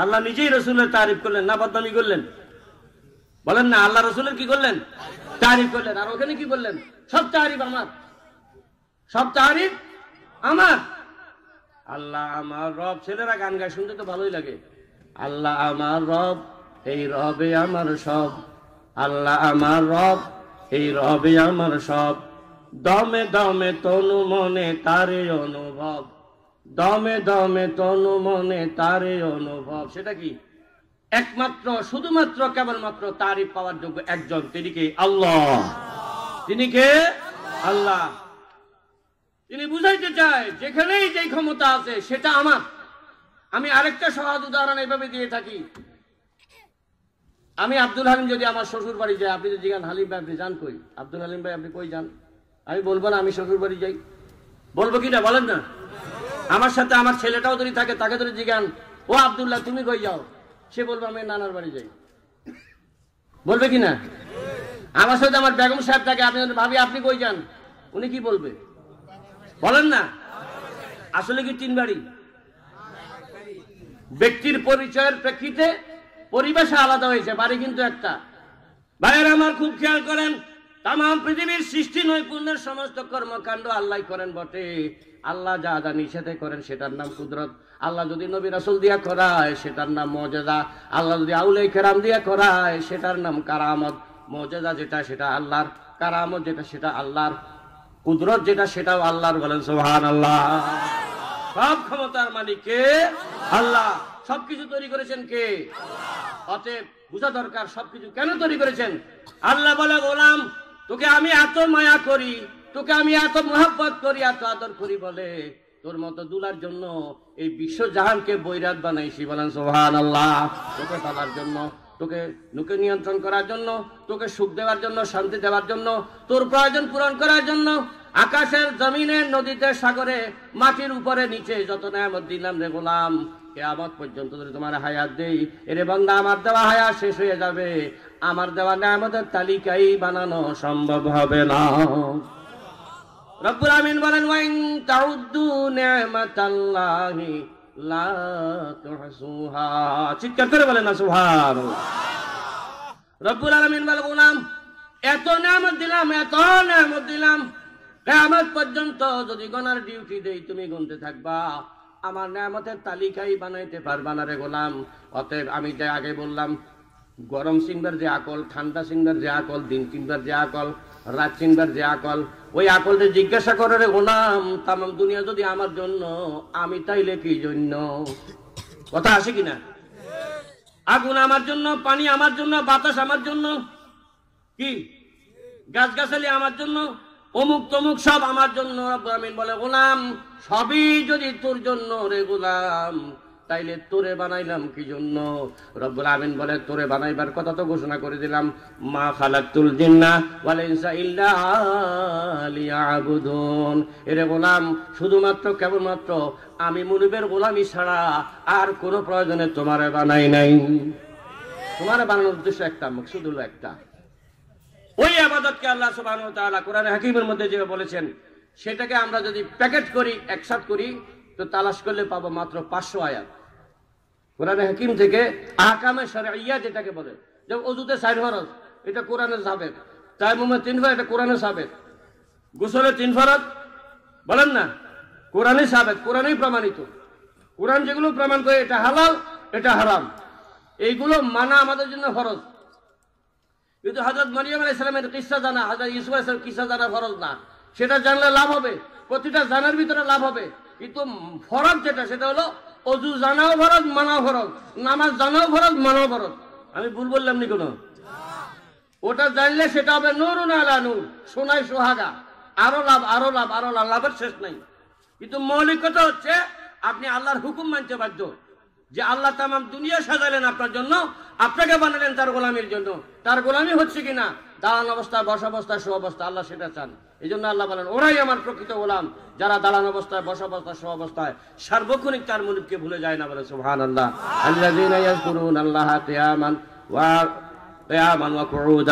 আল্লাহ নিজেই রসুলের তারিফ করলেন না বদনামি করলেন বলেন না আল্লাহ রসুলের কি করলেন তারিফ করলেন আর ওখানে কি করলেন সব তারিফ আমার সব তারিফ আমার আল্লাহ আমার রব ছেলেরা গান গায় শুনতে তো ভালোই লাগে আল্লাহ আমার রব এই রবে আমার সব আল্লাহ আমার রব এই রবে আমার সব দমে দমে তনু মনে তারে অনুভব দমে দমে তনু মনে তারে অনুভব সেটা কি একমাত্র শুধুমাত্র কেবলমাত্র তারই পাওয়ার যোগ্য একজন তিনি কে আল্লাহ তিনি কে আল্লাহ তিনি বুঝাইতে চায় যেখানেই যে ক্ষমতা আছে সেটা আমার আমি আরেকটা সহজ উদাহরণ এভাবে দিয়ে থাকি আমি আব্দুল হালিম যদি আমার শ্বশুর বাড়ি যাই আপনি যদি যান হালিম ভাই আপনি যান কই আব্দুল হালিম ভাই আপনি কই যান আমি বলবো না আমি শ্বশুর বাড়ি যাই বলবো কি না বলেন না আমার সাথে আমার ছেলেটাও যদি থাকে তাকে ধরে জিগান ও আবদুল্লাহ তুমি কই যাও সে বলবো আমি নানার বাড়ি যাই বলবে কি না আমার সাথে আমার বেগম সাহেব থাকে আপনি ভাবি আপনি কই যান উনি কি বলবে বলেন না আসলে কি তিন বাড়ি ব্যক্তির পরিচয়ের প্রেক্ষিতে পরিবেশ আলাদা হয়েছে বাড়ি কিন্তু একটা ভাইয়ের আমার খুব খেয়াল করেন তাম পৃথিবীর সৃষ্টি নৈপুণ্যের সমস্ত কর্মকাণ্ড আল্লাহ করেন বটে আল্লাহ যা যা নিষেধে করেন সেটার নাম কুদরত আল্লাহ যদি নবী রাসুল দিয়া করায় সেটার নাম মজেদা আল্লাহ যদি আউলে খেরাম দিয়া করায় সেটার নাম কারামত মজেদা যেটা সেটা আল্লাহর কারামত যেটা সেটা আল্লাহর কুদরত যেটা সেটাও আল্লাহর বলেন সোহান আল্লাহ সব ক্ষমতার মালিক কে আল্লাহ সবকিছু তৈরি করেছেন কে অতএব বুঝা দরকার সবকিছু কেন তৈরি করেছেন আল্লাহ বলে গোলাম তোকে আমি এত মায়া করি তোকে আমি এত মহাব্বত করি এত আদর করি বলে তোর মতো দুলার জন্য এই বিশ্ব জাহানকে বৈরাত বানাইছি বলেন সোহান আল্লাহ তোকে ফেলার জন্য তোকে তোকে নিয়ন্ত্রণ করার জন্য তোকে সুখ দেওয়ার জন্য শান্তি দেওয়ার জন্য তোর প্রয়োজন পূরণ করার জন্য আকাশের জমিনে নদীতে সাগরে মাটির উপরে নিচে যত নেয়ামত দিলাম রে গোলাম কেয়ামত পর্যন্ত যদি তোমার হায়াত দেই এর বন্ধা আমার দেওয়া হায়াত শেষ হয়ে যাবে আমার দেওয়া নেয়ামতের তালিকাই বানানো সম্ভব হবে না রব্বুল আমিন বলেন ওয়াইন তাউদ্দু নেয়ামত আল্লাহি চিৎকার করে বলেন না সুহান রব্বুল আলমিন বল গোলাম এত নামত দিলাম এত নামত দিলাম কেমন পর্যন্ত যদি গনার ডিউটি দেই তুমি গুনতে থাকবা আমার নামতের তালিকাই বানাইতে পারবা না রে গোলাম অতএব আমি যে আগে বললাম গরম সিংবার যে আকল ঠান্ডা সিংবার যে আকল দিন সিংবার যে আকল রাত যে আকল ওই আকলটা জিজ্ঞাসা করে রে গোলাম তাম দুনিয়া যদি আমার জন্য আমি তাইলে কি জন্য কথা আসে কিনা আগুন আমার জন্য পানি আমার জন্য বাতাস আমার জন্য কি গাছগাছালি আমার জন্য অমুক তমুক সব আমার জন্য বলে গোলাম সবই যদি তোর জন্য রে গোলাম তাইলে তোরে বানাইলাম কি জন্য রব্বুল আমিন বলে তোরে বানাইবার কথা তো ঘোষণা করে দিলাম মা খালাকুল জিন্না ওয়াল ইনসা ইল্লা লিয়াবুদুন এরে গোলাম শুধুমাত্র কেবলমাত্র আমি মুনিবের গোলামি ছাড়া আর কোনো প্রয়োজনে তোমারে বানাই নাই তোমারে বানানোর উদ্দেশ্য একটা মুখ একটা ওই আবাদতকে আল্লাহ সুবাহ কোরআন হাকিমের মধ্যে যেভাবে বলেছেন সেটাকে আমরা যদি প্যাকেট করি একসাথ করি তো তালাশ করলে পাবো মাত্র পাঁচশো আয়াত কোরআন হাকিম থেকে আহকামে সরাইয়া যেটাকে বলে যে অজুতে সাইড ফরজ এটা কোরআনের সাবেক মোহাম্মদ তিন ফরজ এটা কোরআনের সাবেক গোসলে তিন ফরজ বলেন না কোরআনই সাবেক কোরআনই প্রমাণিত কোরআন যেগুলো প্রমাণ করে এটা হালাল এটা হারাম এইগুলো মানা আমাদের জন্য ফরজ কিন্তু হাজার মরিয়াম আলাহ ইসলামের কিসা জানা হাজার ইসুফ আলাইসলাম কিসা জানা ফরজ না সেটা জানলে লাভ হবে প্রতিটা জানার ভিতরে লাভ হবে কিন্তু ফরজ যেটা সেটা হলো অজু জানাও ফরজ মানা ফরজ নামাজ জানাও ফরজ মানা ফরজ আমি ভুল বললাম নি কোনো ওটা জানলে সেটা হবে নুর আলা নূর সোনাই সোহাগা আরো লাভ আরো লাভ আরো লাভ লাভের শেষ নাই কিন্তু মৌলিক কথা হচ্ছে আপনি আল্লাহর হুকুম মানতে বাধ্য যে আল্লাহ তামাম দুনিয়া সাজালেন আপনার জন্য আপনাকে বানালেন তার গোলামির জন্য তার গোলামি হচ্ছে কিনা দাঁড়ান অবস্থায় বসা অবস্থা সু অবস্থা আল্লাহ সেটা চান এই জন্য আল্লাহ বলেন ওরাই আমার প্রকৃত গোলাম যারা দাঁড়ান অবস্থায় বসা অবস্থা সু অবস্থায় সার্বক্ষণিক তার মনিবকে ভুলে যায় না বলে সুহান আল্লাহ আল্লাহ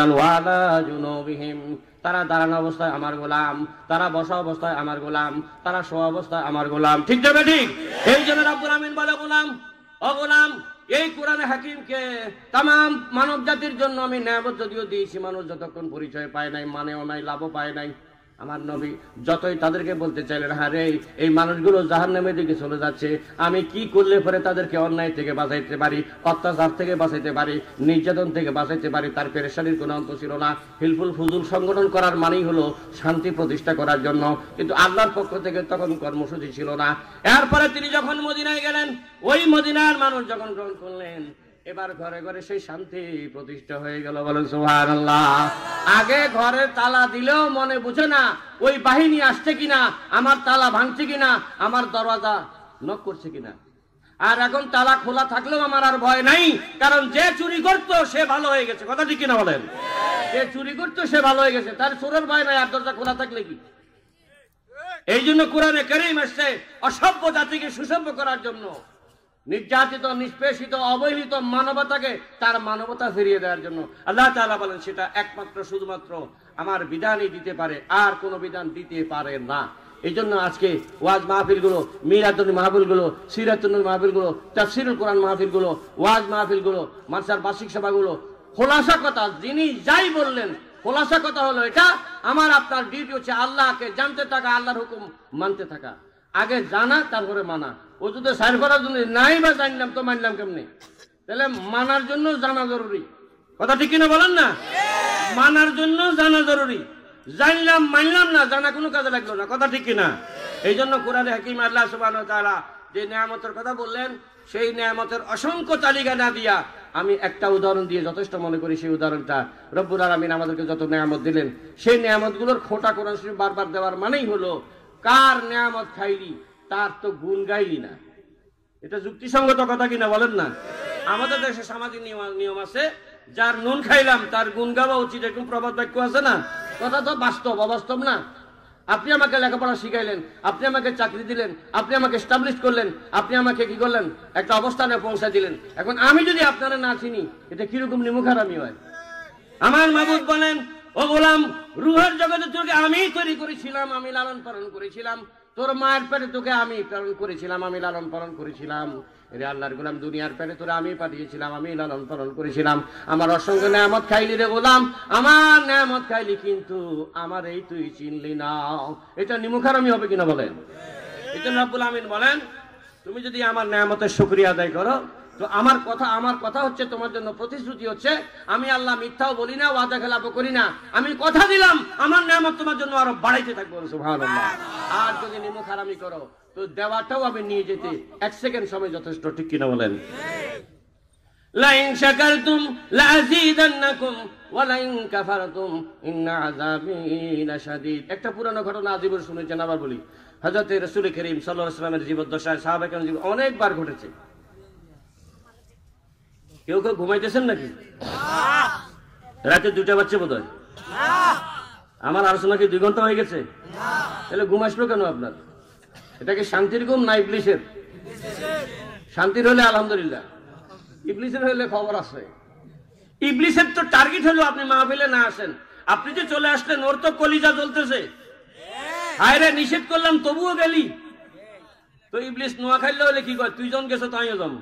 আল্লাহ তারা দাঁড়ানো অবস্থায় আমার গোলাম তারা বসা অবস্থায় আমার গোলাম তারা শো অবস্থায় আমার গোলাম ঠিক যাবে ঠিক এই জন্য রাব্বুল আমিন বলে গোলাম অগোলাম এই কোরআনে হাকিমকে তাম মানব জাতির জন্য আমি ন্যায় যদিও দিয়েছি মানুষ যতক্ষণ পরিচয় পায় নাই মানেও নাই লাভও পায় নাই আমার নবী যতই তাদেরকে বলতে চাইলেন হ্যাঁ রে এই মানুষগুলো জাহার নামের দিকে চলে যাচ্ছে আমি কি করলে পরে তাদেরকে অন্যায় থেকে বাঁচাইতে পারি অত্যাচার থেকে বাঁচাইতে পারি নির্যাতন থেকে বাঁচাইতে পারি তার পেরেশানির কোনো অন্ত ছিল না হিলফুল ফুজুল সংগঠন করার মানেই হলো শান্তি প্রতিষ্ঠা করার জন্য কিন্তু আল্লাহর পক্ষ থেকে তখন কর্মসূচি ছিল না এরপরে তিনি যখন মদিনায় গেলেন ওই মদিনার মানুষ যখন গ্রহণ করলেন এবার ঘরে ঘরে সেই শান্তি প্রতিষ্ঠা হয়ে গেল বলে সোহান আগে ঘরে তালা দিলেও মনে বুঝে না ওই বাহিনী আসছে কিনা আমার তালা ভাঙছে কিনা আমার দরজা নক করছে কিনা আর এখন তালা খোলা থাকলেও আমার আর ভয় নাই কারণ যে চুরি করতো সে ভালো হয়ে গেছে কথা ঠিক কিনা বলেন যে চুরি করতো সে ভালো হয়ে গেছে তার চোরের ভয় নাই আর দরজা খোলা থাকলে কি এই জন্য কোরআনে করিম আসছে অসভ্য জাতিকে সুসভ্য করার জন্য নির্যাতিত নিষ্পেষিত অবহেলিত মানবতাকে তার মানবতা ফিরিয়ে দেওয়ার জন্য আল্লাহ তালা বলেন সেটা একমাত্র শুধুমাত্র আমার বিধানই দিতে পারে আর কোনো বিধান দিতে পারে না এই জন্য আজকে ওয়াজ মাহফিলগুলো মিরাতুল মাহফিলগুলো সিরাতুল গুলো তাফসিরুল কোরআন মাহফিল গুলো ওয়াজ মাহফিলগুলো মানসার বার্ষিক সভাগুলো খোলাসা কথা যিনি যাই বললেন খোলাসা কথা হলো এটা আমার আপনার ডিউটি হচ্ছে আল্লাহকে জানতে থাকা আল্লাহর হুকুম মানতে থাকা আগে জানা তারপরে মানা ও যদি সার করার জন্য নাই বা জানলাম তো মানলাম কেমনি তাহলে মানার জন্য জানা জরুরি কথা ঠিক কিনা বলেন না মানার জন্য জানা জরুরি জানলাম মানলাম না জানা কোনো কাজে লাগলো না কথা ঠিক কিনা এই জন্য কোরআনে হাকিম আল্লাহ সুবাহ তারা যে নিয়ামতের কথা বললেন সেই নিয়ামতের অসংখ্য তালিকা না দিয়া আমি একটা উদাহরণ দিয়ে যথেষ্ট মনে করি সেই উদাহরণটা রব্বুল আলমিন আমাদেরকে যত নিয়ামত দিলেন সেই নিয়ামতগুলোর খোঁটা কোরআন শরীফ বারবার দেওয়ার মানেই হলো কার নিয়ামত খাইলি তার তো গুণ গাইলি না এটা যুক্তিসঙ্গত কথা কিনা বলেন না আমাদের দেশে সামাজিক নিয়ম আছে যার নুন খাইলাম তার গুণ গাওয়া উচিত এরকম প্রবাদ বাক্য আছে না কথা তো বাস্তব অবাস্তব না আপনি আমাকে লেখাপড়া শিখাইলেন আপনি আমাকে চাকরি দিলেন আপনি আমাকে স্টাবলিশ করলেন আপনি আমাকে কি করলেন একটা অবস্থানে পৌঁছা দিলেন এখন আমি যদি আপনারা না চিনি এটা কিরকম নিমুখারামি হয় আমার মাবুদ বলেন ও বললাম রুহের জগতে তোকে আমি তৈরি করেছিলাম আমি লালন পালন করেছিলাম তোর মায়ের পেটে তোকে আমি পালন করেছিলাম আমি লালন পালন করেছিলাম রে আল্লাহর গোলাম দুনিয়ার পেটে তোরা আমি পাঠিয়েছিলাম আমি লালন পালন করেছিলাম আমার অসংখ্য নেয়ামত খাইলি রে গোলাম আমার নেয়ামত খাইলি কিন্তু আমার এই তুই চিনলি না এটা আমি হবে কিনা বলেন এটা জন্য আমিন বলেন তুমি যদি আমার নেয়ামতের শুক্রিয়া আদায় করো তো আমার কথা আমার কথা হচ্ছে তোমার জন্য প্রতিশ্রুতি হচ্ছে আমি আল্লাহ মিথ্যাও বলি না ওয়াদা খেলাপ করি না আমি কথা দিলাম আমার নাম তোমার জন্য আরো বাড়াইতে থাকবো আর যদি নিমু খারামি করো তো দেওয়াটাও আমি নিয়ে যেতে এক সেকেন্ড সময় যথেষ্ট ঠিক কিনা বলেন একটা পুরানো ঘটনা আজীবন শুনেছেন আবার বলি হযরত রাসূল করিম সাল্লাল্লাহু আলাইহি জীবন জীবদ্দশায় সাহাবায়ে অনেকবার ঘটেছে কেউ কেউ ঘুমাইতেছেন নাকি রাতে দুটা বাচ্চা বোধ আমার আলোচনা কি দুই ঘন্টা হয়ে গেছে তাহলে ঘুম আসলো কেন আপনার এটা কি শান্তির ঘুম না ইবলিশের শান্তির হলে আলহামদুলিল্লাহ ইবলিশের হলে খবর আছে ইবলিশের তো টার্গেট হলো আপনি মা ফেলে না আসেন আপনি যে চলে আসলেন ওর তো কলিজা জ্বলতেছে হায় রে নিষেধ করলাম তবুও গেলি তো ইবলিশ নোয়া খাইলে হলে কি কয় তুই জন গেছো তাইও আমিও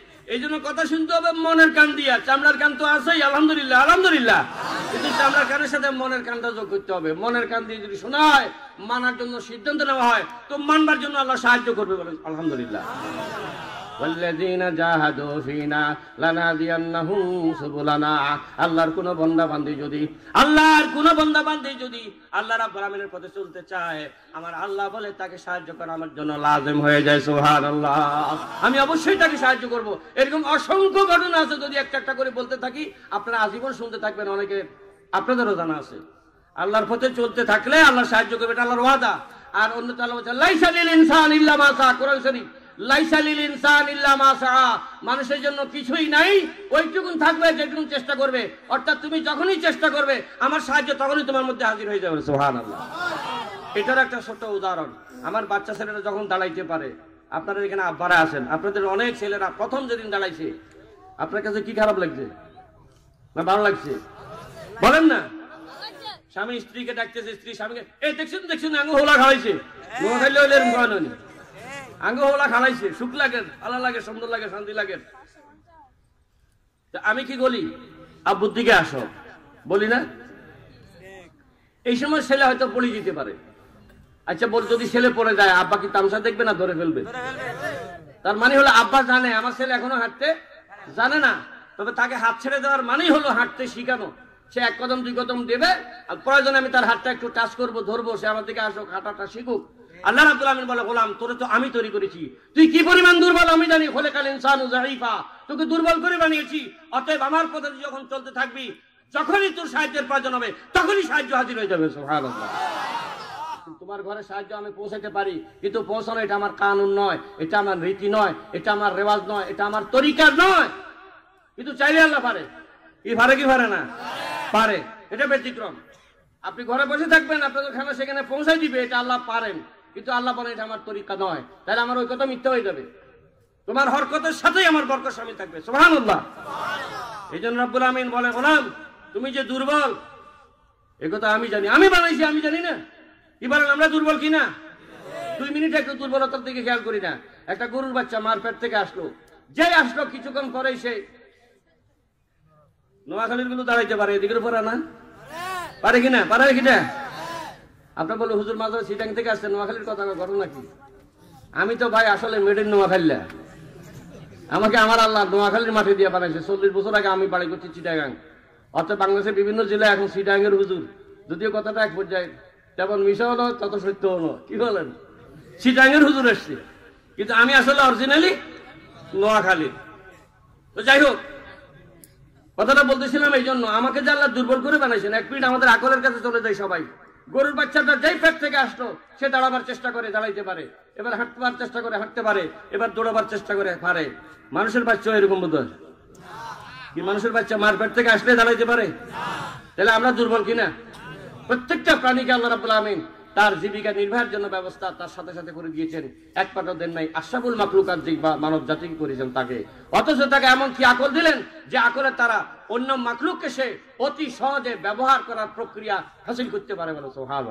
এই জন্য কথা শুনতে হবে মনের কান দিয়া চামড়ার কান তো আছেই আলহামদুলিল্লাহ আলহামদুলিল্লাহ কিন্তু চামড়ার কানের সাথে মনের কানটা যোগ করতে হবে মনের কান দিয়ে যদি শোনা হয় মানার জন্য সিদ্ধান্ত নেওয়া হয় তো মানবার জন্য আল্লাহ সাহায্য করবে বলেন আলহামদুলিল্লাহ والذين جاهدوا فينا لنهدينهم سبلنا আল্লাহর কোন বান্দা বান্দি যদি আল্লাহর কোন বান্দা বান্দি যদি আল্লাহ রাব্বুল আলামিনের পথে চলতে চায় আমার আল্লাহ বলে তাকে সাহায্য করা আমার জন্য লাজেম হয়ে যায় সুবহানাল্লাহ আমি অবশ্যই তাকে সাহায্য করব এরকম অসংখ্য ঘটনা আছে যদি একটা একটা করে বলতে থাকি আপনারা আজীবন শুনতে থাকবেন অনেকে আপনাদেরও জানা আছে আল্লাহর পথে চলতে থাকলে আল্লাহ সাহায্য করবে এটা আল্লাহর ওয়াদা আর অন্য তাল্লাহ লাইসা লিল ইনসান ইল্লা মা সা কোরআন শরীফ মা মানুষের জন্য কিছুই নাই ওইটুকুন থাকবে যেটুকুন চেষ্টা করবে অর্থাৎ তুমি যখনই চেষ্টা করবে আমার সাহায্য তখনই তোমার মধ্যে হাজির হয়ে যাবে এটার একটা ছোট উদাহরণ আমার বাচ্চা ছেলেরা যখন দাঁড়াইতে পারে আপনারা এখানে আব্বারা আছেন আপনাদের অনেক ছেলেরা প্রথম যেদিন দাঁড়াইছে আপনার কাছে কি খারাপ লাগছে না ভালো লাগছে বলেন না স্বামী স্ত্রীকে ডাকতেছে স্ত্রী স্বামীকে এই দেখছেন দেখছেন আঙু হোলা খাওয়াইছে হোলা আঙ্গ হলা খালাইছে সুখ লাগে আলা লাগে সুন্দর লাগে শান্তি লাগে আমি কি বলি আব্বুর দিকে আসো বলি না এই সময় ছেলে হয়তো পড়ে যেতে পারে আচ্ছা বল যদি ছেলে পড়ে যায় আব্বা কি তামসা দেখবে না ধরে ফেলবে তার মানে হলো আব্বা জানে আমার ছেলে এখনো হাঁটতে জানে না তবে তাকে হাত ছেড়ে দেওয়ার মানেই হলো হাঁটতে শিখানো সে এক কদম দুই কদম দেবে আর প্রয়োজনে আমি তার হাতটা একটু টাচ করবো ধরবো সে আমার দিকে আসুক হাঁটাটা শিখুক আল্লাহ রাব্দুল বলে গোলাম তোরে তো আমি তৈরি করেছি তুই কি পরিমাণ দুর্বল আমি জানি খোলেকাল ইনসান জাহিফা তোকে দুর্বল করে বানিয়েছি অতএব আমার পথে যখন চলতে থাকবি যখনই তোর সাহায্যের প্রয়োজন হবে তখনই সাহায্য হাজির হয়ে যাবে তোমার ঘরে সাহায্য আমি পৌঁছাতে পারি কিন্তু পৌঁছানো এটা আমার কানুন নয় এটা আমার রীতি নয় এটা আমার রেওয়াজ নয় এটা আমার তরিকা নয় কিন্তু চাইলে আল্লাহ পারে কি পারে কি পারে না পারে এটা ব্যতিক্রম আপনি ঘরে বসে থাকবেন আপনাদের খানা সেখানে পৌঁছাই দিবে এটা আল্লাহ পারেন কিন্তু আল্লাহ বলে এটা আমার তরিকা নয় তাহলে আমার ওই কথা মিথ্যা হয়ে যাবে তোমার হরকতের সাথেই আমার বরকত স্বামী থাকবে সোহান উল্লাহ এই জন্য রব্বুল আমিন বলে গোলাম তুমি যে দুর্বল এ কথা আমি জানি আমি বানাইছি আমি জানি না কি বলেন আমরা দুর্বল কি না দুই মিনিট একটু দুর্বলতার দিকে খেয়াল করি না একটা গরুর বাচ্চা মারপেট থেকে আসলো যে আসলো কিছুক্ষণ পরেই সে নোয়াখালীর কিন্তু দাঁড়াইতে পারে এদিকে উপর না পারে কিনা পারে কিনা আপনার বলুন হুজুর মাঝার সিটাং থেকে আসছেন নোয়াখালীর কথা ঘটনা কি আমি তো ভাই আসলে মেডেন নোয়াখালীলা আমাকে আমার আল্লাহ নোয়াখালীর মাঠে দিয়ে বানাইছে চল্লিশ বছর আগে আমি বাড়ি করছি চিটাগাং অর্থাৎ বাংলাদেশের বিভিন্ন জেলায় এখন চিটাগাঙের হুজুর যদিও কথাটা এক পর্যায়ে তেমন মিশাও নয় তত সত্য হলো কি বলেন চিটাঙের হুজুর এসছে কিন্তু আমি আসলে অরিজিনালি নোয়াখালীর তো যাই হোক কথাটা বলতেছিলাম এই জন্য আমাকে যে আল্লাহ দুর্বল করে বানাইছেন এক মিনিট আমাদের আকলের কাছে চলে যায় সবাই গরুর বাচ্চাটা যেই ফ্যাট থেকে আসলো সে দাঁড়াবার চেষ্টা করে দাঁড়াইতে পারে এবার হাঁটবার চেষ্টা করে হাঁটতে পারে এবার দৌড়াবার চেষ্টা করে পারে মানুষের বাচ্চা এরকম বোধ কি মানুষের বাচ্চা মার পেট থেকে আসলে দাঁড়াইতে পারে তাহলে আমরা দুর্বল কিনা প্রত্যেকটা প্রাণীকে আল্লাহ রাবুল আমিন তার জীবিকা নির্বাহের জন্য ব্যবস্থা তার সাথে সাথে করে দিয়েছেন এক পাটা দেন নাই আশাবুল মাকলুকার যে মানব জাতি করেছেন তাকে অথচ তাকে এমন কি আকল দিলেন যে আকলে তারা অন্য মাকলুককে সে অতি সহজে ব্যবহার করার প্রক্রিয়া হাসিল করতে পারে বলে সোহাল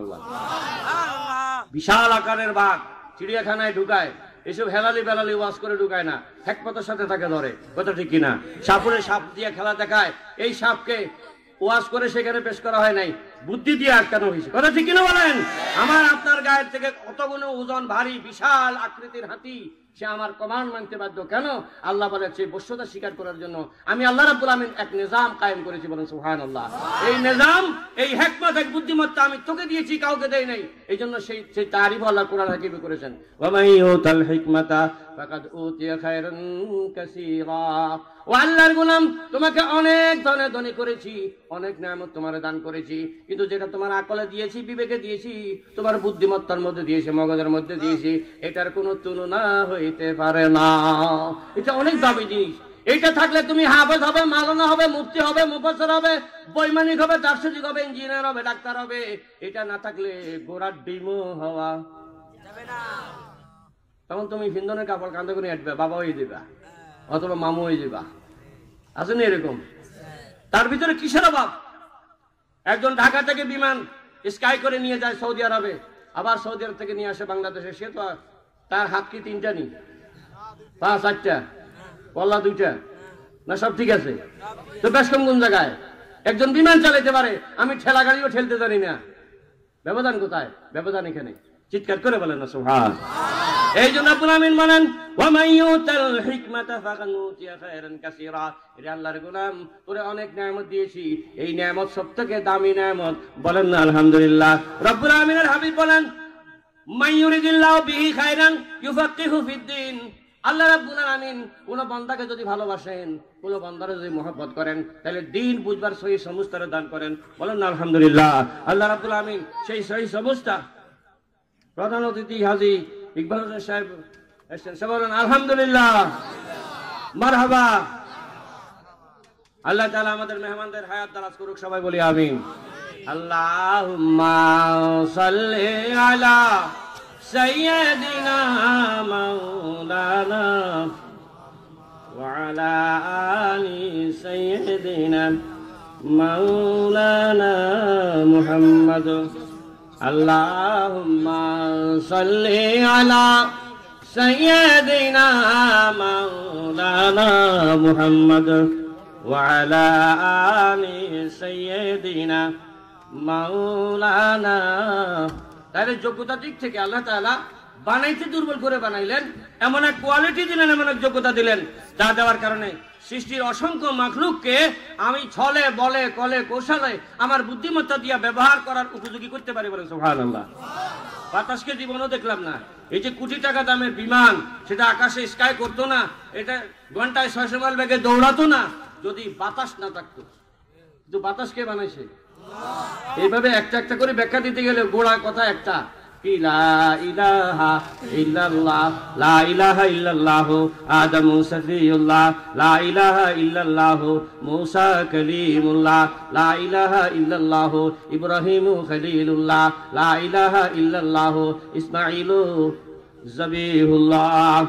বিশাল আকারের বাঘ চিড়িয়াখানায় ঢুকায় এসব হেলালি বেলালি ওয়াজ করে ঢুকায় না হ্যাকপাতের সাথে তাকে ধরে কথা ঠিক কিনা সাপুরে সাপ দিয়ে খেলা দেখায় এই সাপকে ওয়াজ করে সেখানে পেশ করা হয় নাই বুদ্ধি দিয়ে আটকানো হয়েছে কথা ঠিক কিনা বলেন আমার আপনার গায়ের থেকে কতগুলো ওজন ভারী বিশাল আকৃতির হাতি সে আমার কমান্ড মানতে বাধ্য কেন আল্লাহ বলে সেই বস্যতা স্বীকার করার জন্য আমি আল্লাহ রাবুল আমিন এক নিজাম কায়েম করেছি বলেন সুহান আল্লাহ এই নিজাম এই হেকমত এক বুদ্ধিমত্তা আমি তোকে দিয়েছি কাউকে দেয় নাই এই জন্য সেই সেই তারিফ আল্লাহ কোরআন হাকিবে করেছেন তোমার বুদ্ধিমত্তার মধ্যে দিয়েছি মগজের মধ্যে দিয়েছি এটার তুলনা হইতে পারে না এটা অনেক দামি জিনিস এটা থাকলে তুমি হাফেজ হবে মালানা হবে মুফতি হবে মুফাসসির হবে বৈমানিক হবে দার্শনিক হবে ইঞ্জিনিয়ার হবে ডাক্তার হবে এটা না থাকলে গোড়ার ডিমও হওয়া না তখন তুমি ভিন্দনের কাপড় কান্দা করে হাঁটবে বাবা হয়ে দিবা অথবা মামু হয়ে দিবা আছে না এরকম তার ভিতরে কিসের অভাব একজন ঢাকা থেকে বিমান স্কাই করে নিয়ে যায় সৌদি আরবে আবার সৌদি আরব থেকে নিয়ে আসে বাংলাদেশে সে তো তার হাত কি তিনটা নি পাঁচ আটটা পল্লা দুইটা না সব ঠিক আছে তো বেশ কম কোন জায়গায় একজন বিমান চালাইতে পারে আমি ঠেলা গাড়িও ঠেলতে জানি না ব্যবধান কোথায় ব্যবধান এখানে চিৎকার করে বলেন না সোহান এই জন্য আমিন বলেন অনেক দিয়েছি এই সব থেকে দামি বলেন না আলহামদুলিল্লাহ আমিনের বলেন কোন বান্দাকে যদি ভালোবাসেন কোন বন্দারে যদি মহব্বত করেন তাহলে দিন বুঝবার সহি সমস্তার দান করেন বলেন না আলহামদুলিল্লাহ আল্লাহ রাবুল আমিন সেই সহি সমস্তা প্রধান অতিথি হাজি ইকবাল সাহেব আলহামদুলিল্লাহ আল্লাহ তালা আমাদের মেহমানদের হায়াত দারাজ করুক সবাই বলি আমি আল্লাহ আলা سيدنا مولانا وعلى آل سيدنا اللهم صل على سيدنا مولانا محمد وعلى آل سيدنا মাওলানা তাহলে যোগ্যতা দিক থেকে আল্লাহ তাআলা বানাইতে দুর্বল করে বানাইলেন এমন এক কোয়ালিটি দিলেন এমন এক যোগ্যতা দিলেন তা দেওয়ার কারণে সৃষ্টির অসংখ্য মাখলুককে আমি ছলে বলে কলে কৌশলে আমার বুদ্ধিমত্তা দিয়া ব্যবহার করার উপযোগী করতে পারি বলেন সোহানাল্লাহ বাতাসকে জীবনও দেখলাম না এই যে কোটি টাকা দামের বিমান সেটা আকাশে স্কাই করতো না এটা ঘন্টায় ছয়শো মাইল বেগে দৌড়াতো না যদি বাতাস না থাকতো কিন্তু বানাইছে এইভাবে একটা একটা করে ব্যাখ্যা দিতে গেলে গোড়া কথা একটা لا إله إلا الله لا إله إلا الله آدم سفي الله لا إله إلا الله موسى كليم الله لا إله إلا الله إبراهيم خليل الله لا إله إلا الله إسماعيل زبيه الله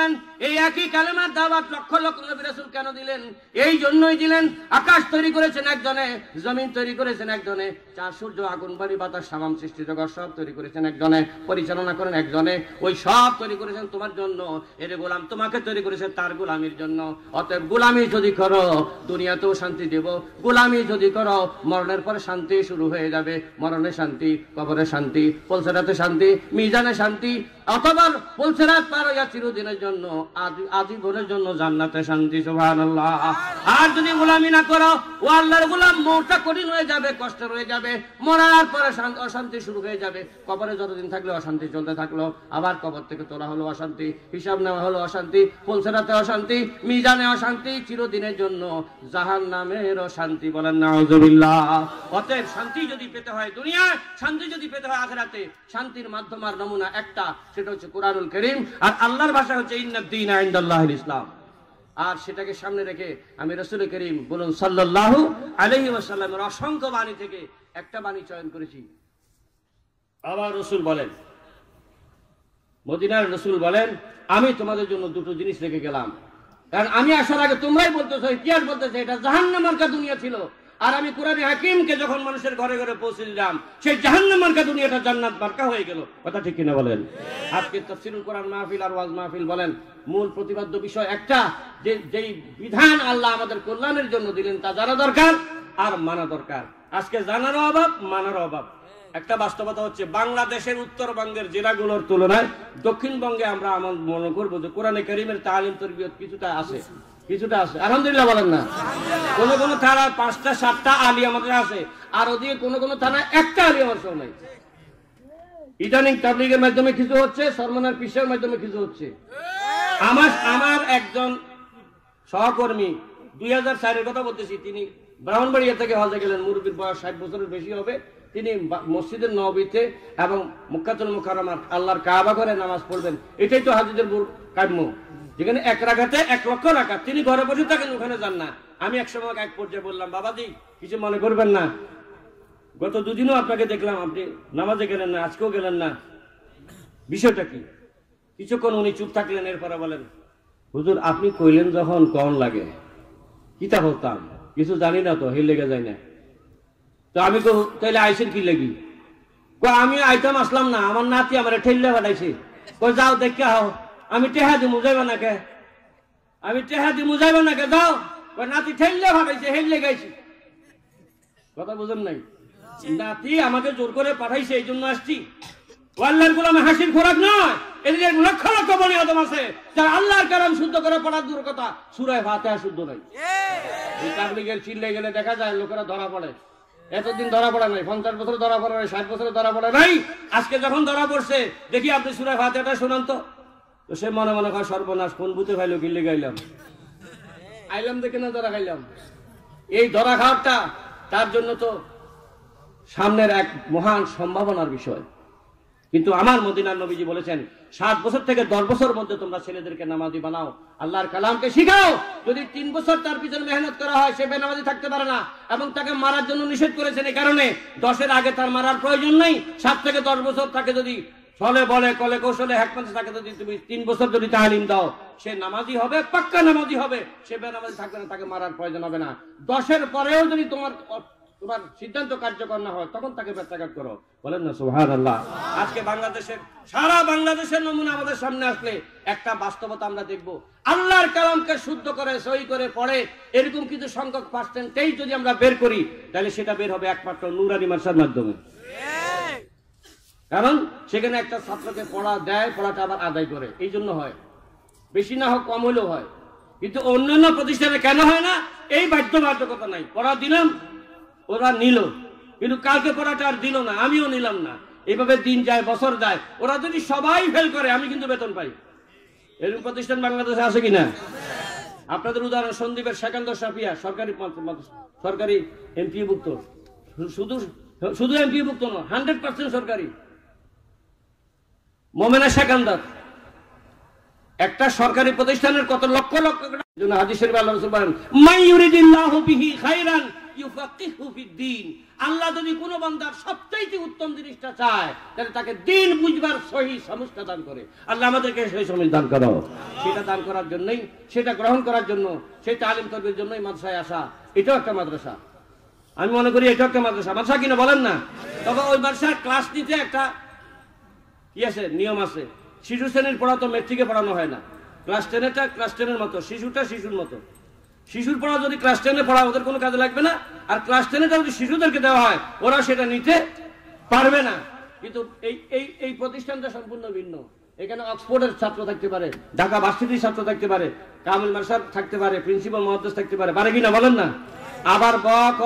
বলেন এই একই কালেমার দাওয়াত লক্ষ লক্ষ নবী রাসূল কেন দিলেন এই জন্যই দিলেন আকাশ তৈরি করেছেন একজনে জমিন তৈরি করেছেন একজনে চার সূর্য আগুন বাড়ি বাতাস সামাম সৃষ্টি জগৎ সব তৈরি করেছেন একজনে পরিচালনা করেন একজনে ওই সব তৈরি করেছেন তোমার জন্য এর গোলাম তোমাকে তৈরি করেছে তার গোলামির জন্য অতএব গোলামি যদি করো দুনিয়াতেও শান্তি দেব গোলামি যদি করো মরণের পরে শান্তি শুরু হয়ে যাবে মরণে শান্তি কবরে শান্তি পলসেরাতে শান্তি মিজানে শান্তি অথবা বলছে রাত পার হইয়া চিরদিনের জন্য আজীবনের জন্য জান্নাতে শান্তি সুবহানাল্লাহ আর যদি গোলামি না করো ও আল্লাহর গোলাম মোটা কঠিন হয়ে যাবে কষ্ট রয়ে যাবে মরার পরে অশান্তি শুরু হয়ে যাবে কবরে যতদিন থাকলে অশান্তি চলতে থাকলো আবার কবর থেকে তোলা হলো অশান্তি হিসাব নেওয়া হলো অশান্তি পলসেরাতে অশান্তি মিজানে অশান্তি চিরদিনের জন্য জাহান নামের অশান্তি বলেন নাউজুবিল্লাহ অতএব শান্তি যদি পেতে হয় দুনিয়ায় শান্তি যদি পেতে হয় আখেরাতে শান্তির মাধ্যম আর নমুনা একটা সেটা হচ্ছে কোরআনুল করিম আর আল্লাহর ভাষা হচ্ছে ইন্নাদ্দিন আইন্দাল্লাহ ইসলাম আর সেটাকে সামনে রেখে আমি রসুল করিম বলুন সাল্লাহ আলহিমের অসংখ্য বাণী থেকে একটা বাণী চয়ন করেছি আবার রসুল বলেন মদিনার রসুল বলেন আমি তোমাদের জন্য দুটো জিনিস রেখে গেলাম কারণ আমি আসার আগে তোমরাই বলতেছো ইতিহাস বলতেছে এটা জাহান্ন কা দুনিয়া ছিল আর আমি কোরআনে হাকিমকে যখন মানুষের ঘরে ঘরে পৌঁছে দিলাম সেই জাহান্ন মার্কা দুনিয়াটা জান্নাত মার্কা হয়ে গেল কথা ঠিক কিনা বলেন হ্যাঁ। আজকে তফসিরুল কোরআন মাহফিল আর ওয়াজ মাহফিল বলেন মূল প্রতিপাদ্য বিষয় একটা যে যেই বিধান আল্লাহ আমাদের কল্যাণের জন্য দিলেন তা জানা দরকার আর মানা দরকার আজকে জানার অভাব মানার অভাব একটা বাস্তবতা হচ্ছে বাংলাদেশের উত্তরবঙ্গের জেলাগুলোর তুলনায় দক্ষিণবঙ্গে আমরা আমার মনে করবো যে কোরআনে করিমের তালিম তরবিয়ত কিছুটা আছে কিছুটা আছে আলহামদুলিল্লাহ বলেন না কোন কোন থানায় পাঁচটা সাতটা আলী আমাদের আছে আর ওদিকে কোন কোন থানায় একটা আলী আমার সব নাই ইদানিং তাবলিগের মাধ্যমে কিছু হচ্ছে সলমানের পিসের মাধ্যমে কিছু হচ্ছে আমার আমার একজন সহকর্মী দুই হাজার চারের কথা বলতেছি তিনি ব্রাহ্মণবাড়িয়া থেকে হজে গেলেন মুরব্বীর বয়স ষাট বছরের বেশি হবে তিনি মসজিদের নবীতে এবং মুখাতুল মুখারমার আল্লাহর কাবা করে নামাজ পড়বেন এটাই তো হাজিদের কাম্য যেখানে এক রাখাতে এক লক্ষ রাখা তিনি ঘরে বসে থাকেন ওখানে যান না আমি এক সময় এক পর্যায়ে বললাম বাবা দি কিছু মনে করবেন না গত দুদিনও আপনাকে দেখলাম আপনি নামাজে গেলেন না আজকেও গেলেন না বিষয়টা কি কিছুক্ষণ উনি চুপ থাকলেন এরপরে বলেন হুজুর আপনি কইলেন যখন কন লাগে কিতা হতাম কিছু জানি না তো হে লেগে যায় না তো আমি তো তাইলে আইসেন কি লেগি আমি আইতাম আসলাম না আমার নাতি আমার ঠেললে ফাটাইছে যাও দেখে হাও আমি টেহা দিমু যাইবা নাকে আমি টেহা দিমু যাইবা নাকে যাও নাতি ঠেললে ভাবাইছে হেললে গাইছি কথা বুঝেন নাই নাতি আমাকে জোর করে পাঠাইছে এই জন্য আসছি আল্লাহর গোলামে হাসির খোরাক নয় এদের লক্ষ লক্ষ বনে আদম আছে যারা আল্লাহর কালাম শুদ্ধ করে পড়ার দূর কথা সুরায় ভাতে শুদ্ধ নাই তাবলিগের চিল্লে গেলে দেখা যায় লোকেরা ধরা পড়ে এতদিন ধরা পড়া নাই পঞ্চাশ বছর ধরা পড়া নাই ষাট বছর ধরা পড়া নাই আজকে যখন ধরা পড়ছে দেখি আপনি সুরায় ভাতেটা শোনান তো তো সে মনে মনে কয় সর্বনাশ কোন বুতে ভাইলো গিল্লি গাইলাম আইলাম দেখে না ধরা খাইলাম এই ধরা খাওয়াটা তার জন্য তো সামনের এক মহান সম্ভাবনার বিষয় কিন্তু আমার মদিনার নবীজি বলেছেন সাত বছর থেকে দশ বছর মধ্যে তোমরা ছেলেদেরকে নামাজি বানাও আল্লাহর কালামকে শিখাও যদি তিন বছর তার পিছনে মেহনত করা হয় সে বেনামাজি থাকতে পারে না এবং তাকে মারার জন্য নিষেধ করেছেন এই কারণে দশের আগে তার মারার প্রয়োজন নেই সাত থেকে দশ বছর তাকে যদি ছলে বলে কলে কৌশলে হ্যাকমত তাকে যদি তুমি তিন বছর যদি তালিম দাও সে নামাজি হবে পাক্কা নামাজি হবে সে বেনামাজি থাকবে না তাকে মারার প্রয়োজন হবে না দশের পরেও যদি তোমার তোমার সিদ্ধান্ত কার্যকর না হয় তখন তাকে ব্যত্যাঘাত করো বলেন না সোহান আল্লাহ আজকে বাংলাদেশের সারা বাংলাদেশের নমুনা আমাদের সামনে আসলে একটা বাস্তবতা আমরা দেখব আল্লাহর কালামকে শুদ্ধ করে সই করে পড়ে এরকম কিছু সংখ্যক পার্সেন্টেই যদি আমরা বের করি তাহলে সেটা বের হবে একমাত্র নুরানি মার্শার মাধ্যমে কারণ সেখানে একটা ছাত্রকে পড়া দেয় পড়াটা আবার আদায় করে এই জন্য হয় বেশি না হোক কম হলেও হয় কিন্তু অন্যান্য প্রতিষ্ঠানে কেন হয় না এই বাধ্যবাধকতা নাই পড়া দিলাম ওরা নিল কিন্তু কালকে পড়াটা আর দিল না আমিও নিলাম না এইভাবে দিন যায় বছর যায় ওরা যদি সবাই ফেল করে আমি কিন্তু বেতন পাই এরকম প্রতিষ্ঠান বাংলাদেশে আছে কিনা আপনাদের উদাহরণ সন্দীপের সেকান্দ সাফিয়া সরকারি সরকারি এমপিভুক্ত শুধু শুধু এমপিভুক্ত নয় হান্ড্রেড পার্সেন্ট সরকারি মোমেনা সেকান্দার একটা সরকারি প্রতিষ্ঠানের কত লক্ষ লক্ষ আল্লাহ যদি কোনো বান্দার সবচাইতে উত্তম জিনিসটা চায় তাহলে তাকে দিন বুঝবার সহি সমস্যা দান করে আল্লাহ আমাদেরকে সেই সময় দান করো সেটা দান করার জন্যই সেটা গ্রহণ করার জন্য সেই তালিম তর্কের জন্যই মাদ্রাসায় আসা এটাও একটা মাদ্রাসা আমি মনে করি এটাও একটা মাদ্রাসা মাদ্রাসা কিনা বলেন না তবে ওই মাদ্রাসার ক্লাস নিতে একটা কি আছে নিয়ম আছে শিশু শ্রেণীর পড়া তো মেট্রিকে পড়ানো হয় না ক্লাস টেনেরটা ক্লাস টেনের মতো শিশুটা শিশুর মতো শিশুর পড়া যদি ক্লাস টেনে পড়া ওদের কোনো কাজে লাগবে না আর ক্লাস টেনেটা যদি শিশুদেরকে দেওয়া হয় ওরা সেটা নিতে পারবে না কিন্তু এই এই এই প্রতিষ্ঠানটা সম্পূর্ণ ভিন্ন এখানে অক্সফোর্ডের ছাত্র থাকতে পারে ঢাকা ভার্সিটির ছাত্র থাকতে পারে কামিল মার্শাল থাকতে পারে প্রিন্সিপাল মহাদেশ থাকতে পারে পারে কিনা বলেন না আবার ব ক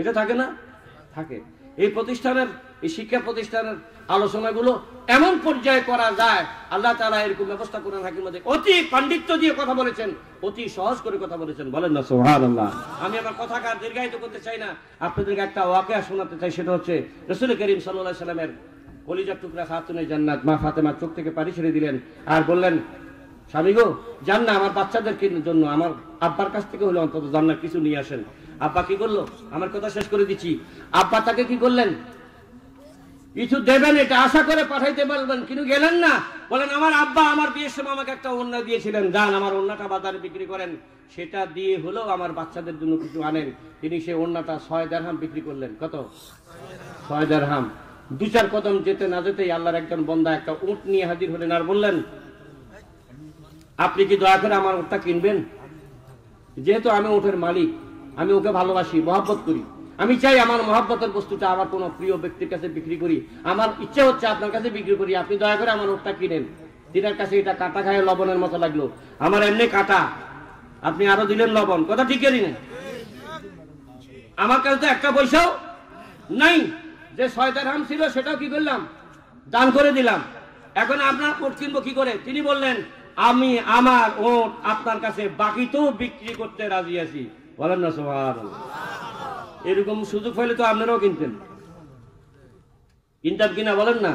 এটা থাকে না থাকে এই প্রতিষ্ঠানের এই শিক্ষা প্রতিষ্ঠানের আলোচনাগুলো এমন পর্যায়ে করা যায় আল্লাহ তালা এরকম ব্যবস্থা করে হাকির মধ্যে অতি পাণ্ডিত্য দিয়ে কথা বলেছেন অতি সহজ করে কথা বলেছেন বলেন না সোহান আল্লাহ আমি আমার কথাকার দীর্ঘায়িত করতে চাই না আপনাদেরকে একটা ওয়াকেয়া শোনাতে চাই সেটা হচ্ছে রসুল করিম সাল্লাহ সাল্লামের কলিজার টুকরা খাতুনে জান্নাত মা ফাতেমার চোখ থেকে পানি ছেড়ে দিলেন আর বললেন স্বামী গো জান না আমার বাচ্চাদের জন্য আমার আব্বার কাছ থেকে হলে অন্তত জান্নার কিছু নিয়ে আসেন আব্বা কি করলো আমার কথা শেষ করে দিচ্ছি আব্বা তাকে কি করলেন কিছু দেবেন এটা আশা করে পাঠাইতে পারবেন কিন্তু গেলেন না বলেন আমার আব্বা আমার বিয়ের সময় আমাকে একটা অন্যা দিয়েছিলেন যান আমার অন্যটা বাজারে বিক্রি করেন সেটা দিয়ে হলেও আমার বাচ্চাদের জন্য কিছু আনেন তিনি সেই অন্যটা ছয় দেড়হাম বিক্রি করলেন কত ছয় দেড়হাম দু চার কদম যেতে না যেতেই আল্লাহর একজন বন্দা একটা উঁট নিয়ে হাজির হলেন আর বললেন আপনি কি দয়া করে আমার উঁটটা কিনবেন যেহেতু আমি উঠের মালিক আমি ওকে ভালোবাসি মহাব্বত করি আমি চাই আমার মহাব্বতের বস্তুটা আমার কোনো প্রিয় ব্যক্তির কাছে বিক্রি করি আমার ইচ্ছে হচ্ছে আপনার কাছে বিক্রি করি আপনি দয়া করে আমার ওটা কিনেন দিনের কাছে এটা কাটা খায় লবণের মতো লাগলো আমার এমনি কাটা আপনি আরো দিলেন লবণ কথা ঠিক করি না আমার কাছে তো একটা পয়সাও নাই যে ছয়টা রাম ছিল সেটাও কি করলাম দান করে দিলাম এখন আপনার ওট কিনবো কি করে তিনি বললেন আমি আমার ওট আপনার কাছে বাকি তো বিক্রি করতে রাজি আছি বলেন না সোহান এরকম সুযোগ পাইলে তো আপনারাও কিনতেন কিনতাম কিনা বলেন না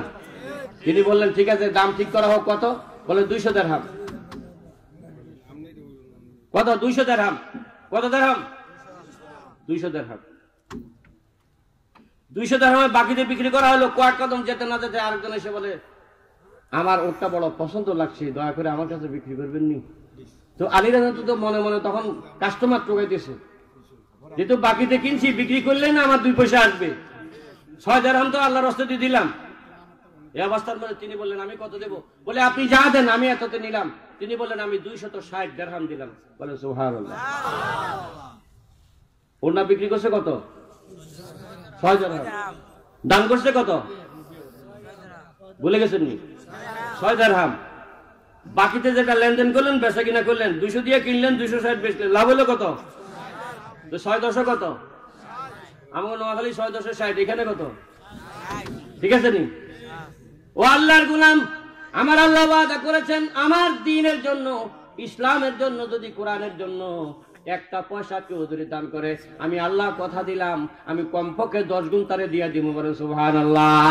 তিনি বললেন ঠিক আছে দাম ঠিক করা হোক কত বলে দুইশো দেড় হাম কত দুইশো দেড় হাম কত দেড় হাম দুইশো দেড় হাম দুইশো দেড় হামে বাকিতে বিক্রি করা হলো কয়েক কদম যেতে না যেতে আরেকজন এসে বলে আমার ওটা বড় পছন্দ লাগছে দয়া করে আমার কাছে বিক্রি করবেন নি তো রাজা তো মনে মনে তখন কাস্টমার টোকাইতেছে যেহেতু বাকিতে কিনছি বিক্রি করলে না আমার দুই পয়সা আসবে ছয় হাজার আমি তো আল্লাহর হস্তে দিয়ে দিলাম এই অবস্থার মধ্যে তিনি বললেন আমি কত দেব বলে আপনি যা দেন আমি এততে নিলাম তিনি বললেন আমি দুইশত ষাট দেড়হাম দিলাম বলে সুহার ওনা বিক্রি করছে কত ছয় হাজার দান করছে কত বলে গেছেন ছয় দেড়হাম বাকিতে যেটা লেনদেন করলেন বেচা কিনা করলেন দুশো দিয়ে কিনলেন দুশো ষাট বেচলেন লাভ হলো কত ছয় দশ কত আমার নোয়াখালী ছয় দশে ষাট এখানে কত ঠিক আছে নি ও আল্লাহর গুলাম আমার আল্লাহ ওয়াদা করেছেন আমার দিনের জন্য ইসলামের জন্য যদি কোরআনের জন্য একটা পয়সা কেউ যদি দান করে আমি আল্লাহ কথা দিলাম আমি কমপক্ষে দশ গুণ তারে দিয়ে দিব বলেন সুহান আল্লাহ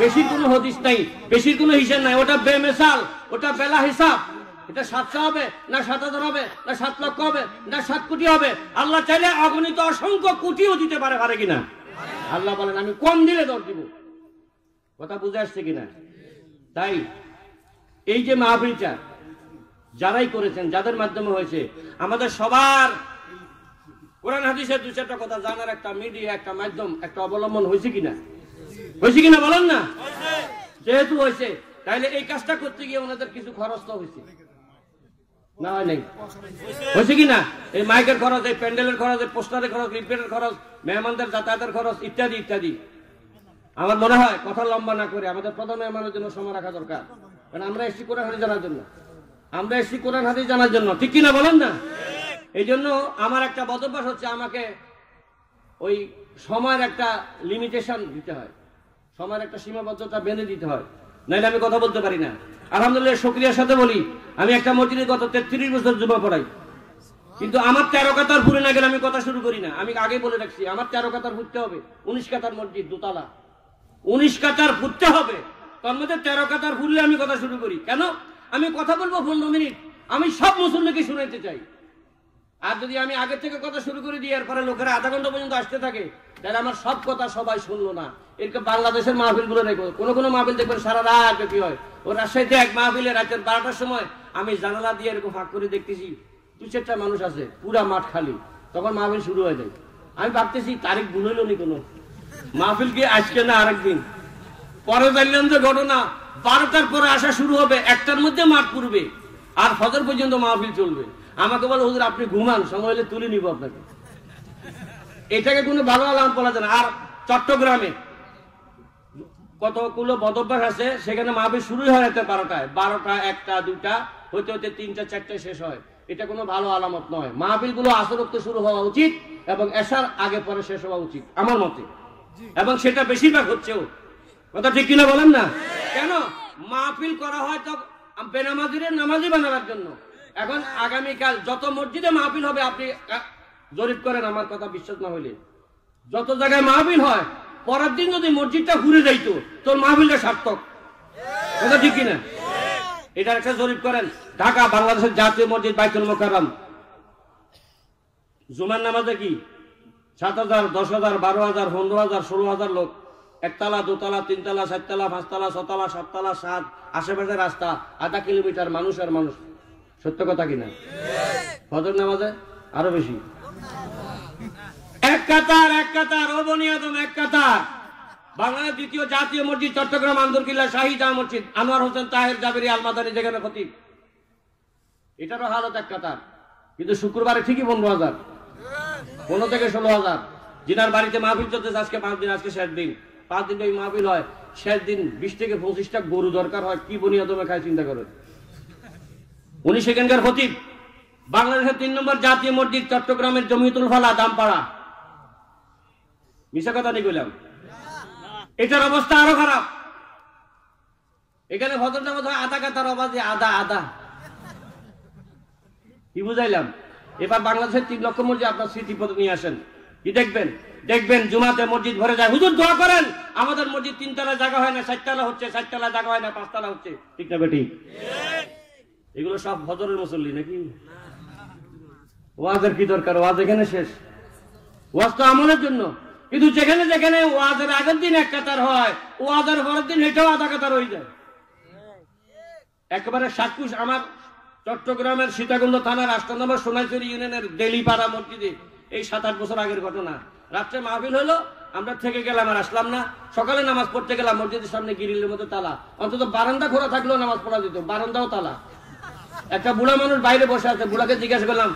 বেশি কোনো হদিস নাই বেশি কোনো হিসেব নাই ওটা বেমেশাল ওটা বেলা হিসাব এটা সাতশো হবে না সাত হাজার হবে না সাত লক্ষ হবে না সাত কোটি হবে আল্লাহ চাইলে অগণিত অসংখ্য কোটিও দিতে পারে পারে কিনা আল্লাহ বলেন আমি কম দিলে দর দিব কথা বুঝে আসছে কিনা তাই এই যে মাহফিলটা যারাই করেছেন যাদের মাধ্যমে হয়েছে আমাদের সবার কোরআন হাদিসের দু চারটা কথা জানার একটা মিডিয়া একটা মাধ্যম একটা অবলম্বন হয়েছে কিনা হয়েছে কিনা বলেন না যেহেতু হয়েছে তাহলে এই কাজটা করতে গিয়ে ওনাদের কিছু খরচ তো হয়েছে না হয়েছে এই মাইকের খরচ এই প্যান্ডেলের খরচ এই পোস্টারের খরচ খরচ যাতায়াতের খরচ ইত্যাদি ইত্যাদি আমার মনে হয় কথা লম্বা না করে আমাদের প্রধান জন্য রাখা দরকার কারণ আমরা কোরআন জানার জন্য আমরা কোরআন জানার জন্য ঠিক কিনা বলেন না এই জন্য আমার একটা বদভ্যাস হচ্ছে আমাকে ওই সময়ের একটা লিমিটেশন দিতে হয় সময়ের একটা সীমাবদ্ধতা বেঁধে দিতে হয় নাহলে আমি কথা বলতে পারি না আলহামদুলিল্লাহ সক্রিয়ার সাথে বলি আমি একটা মসজিদে গত তেত্রিশ বছর জুমা পড়াই কিন্তু আমার তেরো কাতার ফুরে না গেলে আমি কথা শুরু করি না আমি আগে বলে রাখছি আমার তেরো কাতার ফুটতে হবে উনিশ কাতার মসজিদ দোতলা উনিশ কাতার ফুটতে হবে তার মধ্যে তেরো কাতার ফুরলে আমি কথা শুরু করি কেন আমি কথা বলবো পনেরো মিনিট আমি সব মুসল্লিকে শুনাইতে চাই আর যদি আমি আগে থেকে কথা শুরু করে দিই এরপরে লোকেরা আধা ঘন্টা পর্যন্ত আসতে থাকে তাহলে আমার সব কথা সবাই শুনলো না এরকম বাংলাদেশের মাহফিল গুলো দেখবো কোনো কোনো মাহফিল দেখবেন সারা রাত কি হয় ও রাজশাহীতে এক মাহফিলে রাতের বারোটার সময় আমি জানালা দিয়ে এরকম ফাঁক করে দেখতেছি দু চারটা মানুষ আছে পুরা মাঠ খালি তখন মাহফিল শুরু হয়ে যায় আমি ভাবতেছি তারিখ ভুল নি কোনো মাহফিল কি আজকে না আরেকদিন পরে বললাম যে ঘটনা বারোটার পরে আসা শুরু হবে একটার মধ্যে মাঠ পুরবে আর ফজর পর্যন্ত মাহফিল চলবে আমাকে বলে হুজুর আপনি ঘুমান সময় হলে তুলে নিব আপনাকে এটাকে কোনো ভালো আলাম বলা যায় না আর চট্টগ্রামে কতগুলো বদভ্যাস আছে সেখানে মাহফিল শুরু হয় রাতে বারোটায় বারোটা একটা দুটা হইতে হইতে তিনটা চারটে শেষ হয় এটা কোনো ভালো আলামত নয় মাহফিল গুলো আসরক্ত শুরু হওয়া উচিত এবং এসার আগে পরে শেষ হওয়া উচিত আমার মতে এবং সেটা বেশিরভাগ হচ্ছেও কথা ঠিক কিনা বলেন না কেন মাহফিল করা হয় তো বেনামাজিরে নামাজি বানাবার জন্য এখন আগামীকাল যত মসজিদে মাহফিল হবে আপনি জরিপ করেন আমার কথা বিশ্বাস না হইলে যত জায়গায় মাহফিল হয় পরের দিন যদি মসজিদটা ঘুরে যাইতো তোর মাহফিলটা সার্থক কথা ঠিক কিনা এটা একটা জরিপ করেন ঢাকা বাংলাদেশের জাতীয় মসজিদ বাইতুল মোকারম জুমার নামাজে কি সাত হাজার দশ হাজার বারো হাজার পনেরো হাজার ষোলো হাজার লোক একতলা দোতলা তিনতলা চারতলা পাঁচতলা ছতলা সাততলা সাত আশেপাশে রাস্তা আধা কিলোমিটার মানুষের মানুষ সত্য কথা কিনা ফজর নামাজে আরো বেশি এক কাতার এক কাতার ও বনি আদম এক কাতার বাংলাদেশ দ্বিতীয় জাতীয় মসজিদ চট্টগ্রাম আন্দরকিল্লা শাহিদা মসজিদ আনোয়ার হোসেন তাহের জাবেরি আলমাদানি যেখানে খতিব এটারও হালত এক কাতার কিন্তু শুক্রবারে ঠিকই পনেরো হাজার পনেরো থেকে ষোলো হাজার জিনার বাড়িতে মাহফিল চলতেছে আজকে পাঁচ দিন আজকে শেষ দিন পাঁচ দিন যদি মাহফিল হয় শেষ দিন বিশ থেকে পঁচিশটা গরু দরকার হয় কি বনিয়াদমে খায় চিন্তা করেন উনি সেখানকার খতিব বাংলাদেশের তিন নম্বর জাতীয় মসজিদ চট্টগ্রামের জমিতুল ফালা দামপাড়া মিশা কথা নিয়ে বললাম এটার অবস্থা আরো খারাপ এখানে ভদ্র নামাজ হয় আধা কাতার অবাজে আধা আধা কি বুঝাইলাম এবার বাংলাদেশের তিন লক্ষ মসজিদ আপনার স্মৃতিপথ নিয়ে আসেন কি দেখবেন দেখবেন জুমাতে মসজিদ ভরে যায় হুজুর দোয়া করেন আমাদের মসজিদ তিনতলা জায়গা হয় না সাততলা হচ্ছে সাততলা জায়গা হয় না পাঁচতলা হচ্ছে ঠিক না বেটি এগুলো সব ফজরের মুসল্লি নাকি ওয়াজের কি দরকার ওয়াজ এখানে শেষ ওয়াজ তো আমলের জন্য কিন্তু যেখানে যেখানে ওয়াজের আগের দিন এক কাতার হয় ওয়াজের পরের দিন এটাও আধা কাতার হয়ে যায় একেবারে সাতকুশ আমার চট্টগ্রামের সীতাকুণ্ড থানার আষ্টনম্বর সোনাইচুরি ইউনিয়নের দেলিপাড়া মসজিদে এই সাত আট বছর আগের ঘটনা রাত্রে মাহফিল হলো আমরা থেকে গেলাম আর আসলাম না সকালে নামাজ পড়তে গেলাম মসজিদের সামনে গিরিলের মতো তালা অন্তত বারান্দা খোলা থাকলেও নামাজ পড়া যেত বারান্দাও তালা একটা বুড়া মানুষ বাইরে বসে আছে বুড়াকে জিজ্ঞাসা করলাম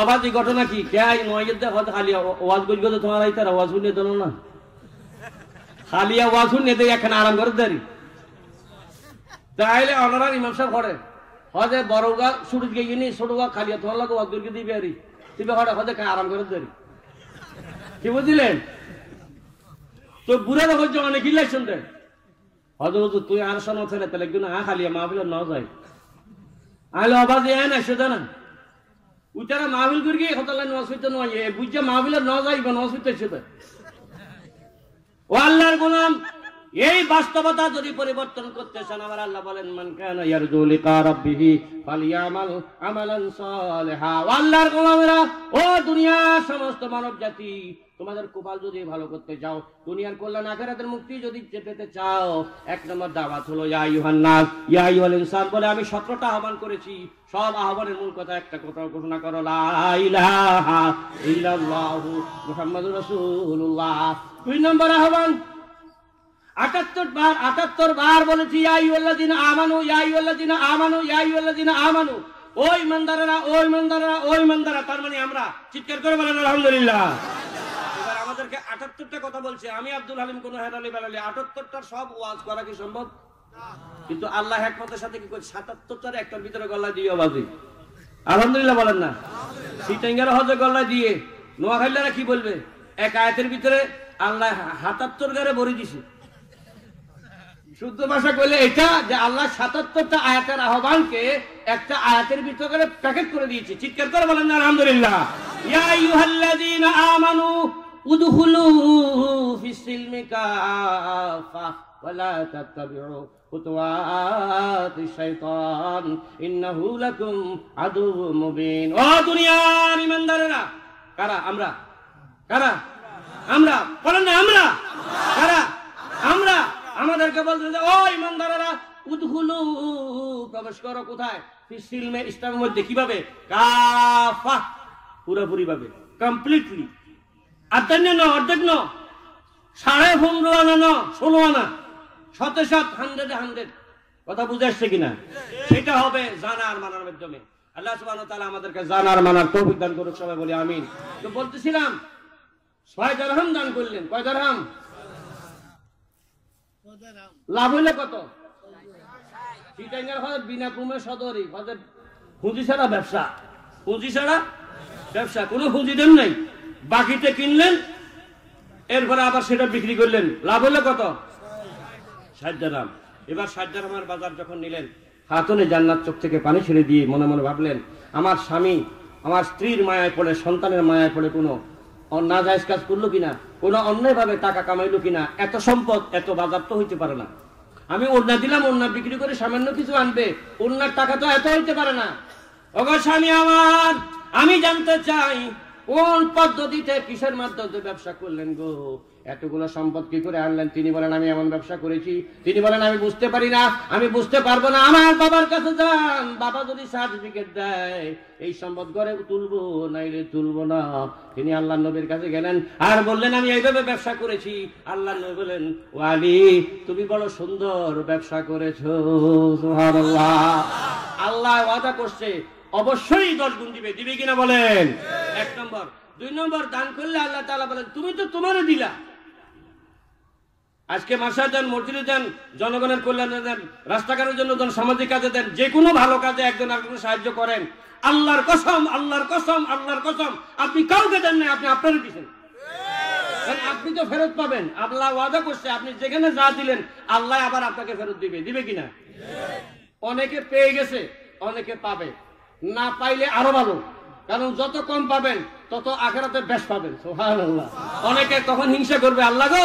আবার এই ঘটনা কি খাই নয়ের দেখ খালি ওয়াজ বুঝবে তো তোমার তার আওয়াজ শুনে দিল না খালি আওয়াজ শুনে দেয় এখানে আরাম করে দেরি তাইলে অনারা ইমাম সাহেব ঘরে হজে বড় গা সুরুজ গিয়ে নি ছোট গা খালি তোমার লাগে ওয়াজ বুঝকে দিবে আরি দিবে ঘরে হজে আরাম করে দেরি কি বুঝলেন তো বুড়া দেখো অনেক ইলেকশন দেয় হজে তুই আর শোনো তাহলে কিন্তু একজন খালি মা বলে ন যায় আলো আবাজ এ না সেটা উতারা মাহবিল করি গিয়ে হতালা নজ নয় বুঝছে মাহবিলের নজ আইবে নজ ও আল্লাহর গোলাম এই বাস্তবতা যদি পরিবর্তন করতে চান আমার আল্লাহ বলেন মান কেন আল্লাহর গোলামেরা ও দুনিয়া সমস্ত মানব জাতি তোমাদের কোপাল যদি ভালো করতে চাও দুনিয়ার কল্যাণ আখেরাতের মুক্তি যদি পেতে চাও এক নম্বর দাওয়াত হলো ইয়া ইউহান্নাস ইনসান বলে আমি 17টা আহ্বান করেছি সব আহ্বানের মূল কথা একটা কথা ঘোষণা করো লা ইলাহা ইল্লাল্লাহু মুহাম্মাদুর রাসূলুল্লাহ দুই নম্বর আহ্বান আটাত্তর বার আটাত্তর বার বলেছি ইয়াইউল্লাদিন আমানু ইয়াইউল্লাদিন আমানু ইয়াইউল্লাদিন আমানু ওই মন্দারা ওই মন্দারা ওই মন্দারা তার মানে আমরা চিৎকার করে বলেন আলহামদুলিল্লাহ এবার আমাদেরকে আটাত্তরটা কথা বলছে আমি আব্দুল হালিম কোন হেরালি বেলালি আটাত্তরটা সব ওয়াজ করা কি সম্ভব কিন্তু আল্লাহ একমতের সাথে কি করছে সাতাত্তরটার একটার ভিতরে গলা দিয়ে বাজি আলহামদুলিল্লাহ বলেন না সিটেঙ্গের হজে গলা দিয়ে নোয়াখালীরা কি বলবে এক আয়াতের ভিতরে আল্লাহ হাতাত্তর গারে ভরে দিছে শুদ্ধ ভাষা করলে এটা যে আল্লাহ সাতাত্তরটা আয়াতের আহ্বানকে একটা আয়াতের ভিতরে প্যাকেট করে দিয়েছে চিৎকার করে বলেন না আলহামদুলিল্লাহ ইয়া ইউহাল্লাযীনা আমানু উদখুলু ফিস সিলমি কাফা ওয়ালা তাত্তাবিউ খুতুওয়াতিশ শাইতান ইন্নাহু লাকুম আদুউম মুবিন ও দুনিয়ার ঈমানদারেরা কারা আমরা কারা আমরা বলেন না আমরা কারা আমরা আমাদেরকে বলতে যে ও ইমানদারেরা উদ্ঘুলু প্রবেশ করো কোথায় ফিসিলমে ইসলামের মধ্যে কিভাবে কাফা পুরোপুরি ভাবে কমপ্লিটলি আধ্যান্য ন অর্ধেক ন সাড়ে পনেরো আনা ন ষোলো আনা শতে শত হান্ড্রেড হান্ড্রেড কথা বুঝে আসছে কিনা সেটা হবে জানার মানার মাধ্যমে আল্লাহ সুবাহ আমাদেরকে জানার মানার তৌফিক দান করুক সবাই বলি আমিন তো বলতেছিলাম ছয় দরহাম দান করলেন কয় দরহাম লাভ হইলে কত বিনা ক্রমে সদরি হজের পুঁজি ছাড়া ব্যবসা পুঁজি ছাড়া ব্যবসা কোনো পুঁজি দেন নাই বাকিতে কিনলেন এরপরে আবার সেটা বিক্রি করলেন লাভ হলে কত ষাট এবার ষাট বাজার যখন নিলেন হাতনে জান্নার চোখ থেকে পানি ছেড়ে দিয়ে মনে মনে ভাবলেন আমার স্বামী আমার স্ত্রীর মায়ায় পড়ে সন্তানের মায়ায় পড়ে কোনো নাজায়জ কাজ করলো কিনা অন্যায় ভাবে টাকা কামাইলো কিনা এত সম্পদ এত বাজার তো হইতে পারে না আমি অন্য দিলাম অন্য বিক্রি করে সামান্য কিছু আনবে অন্যার টাকা তো এত হইতে পারে না অগস্বামী আমার আমি জানতে চাই কোন পদ্ধতিতে কিসের মাধ্যমে ব্যবসা করলেন গো এতগুলো সম্পদ কি করে আনলেন তিনি বলেন আমি এমন ব্যবসা করেছি তিনি বলেন আমি বুঝতে পারি না আমি বুঝতে পারবো না আমার বাবার কাছে যান বাবা যদি সার্টিফিকেট দেয় এই সম্পদ গড়ে তুলবো নাইলে তুলবো না তিনি আল্লাহ নবীর কাছে গেলেন আর বললেন আমি এইভাবে ব্যবসা করেছি আল্লাহ নবী বলেন ওয়ালি তুমি বড় সুন্দর ব্যবসা করেছো আল্লাহ ওয়াদা করছে অবশ্যই দশ গুণ দিবে দিবে কিনা বলেন এক নম্বর দুই নম্বর দান করলে আল্লাহ তালা বলেন তুমি তো তোমারও দিলা আজকে মাসা দেন মসজিদে দেন জনগণের কল্যাণে দেন রাস্তাঘাটের জন্য দেন সামাজিক কাজে দেন যে কোনো ভালো কাজে একজন আরেকজন সাহায্য করেন আল্লাহর কসম আল্লাহর কসম আল্লাহর কসম আপনি কাউকে দেন না আপনি আপনার দিচ্ছেন আপনি তো ফেরত পাবেন আল্লাহ ওয়াদা করছে আপনি যেখানে যা দিলেন আল্লাহ আবার আপনাকে ফেরত দিবে দিবে কিনা অনেকে পেয়ে গেছে অনেকে পাবে না পাইলে আরো ভালো কারণ যত কম পাবেন তত আখেরাতে বেশ পাবেন সোহান অনেকে তখন হিংসা করবে আল্লাহ গো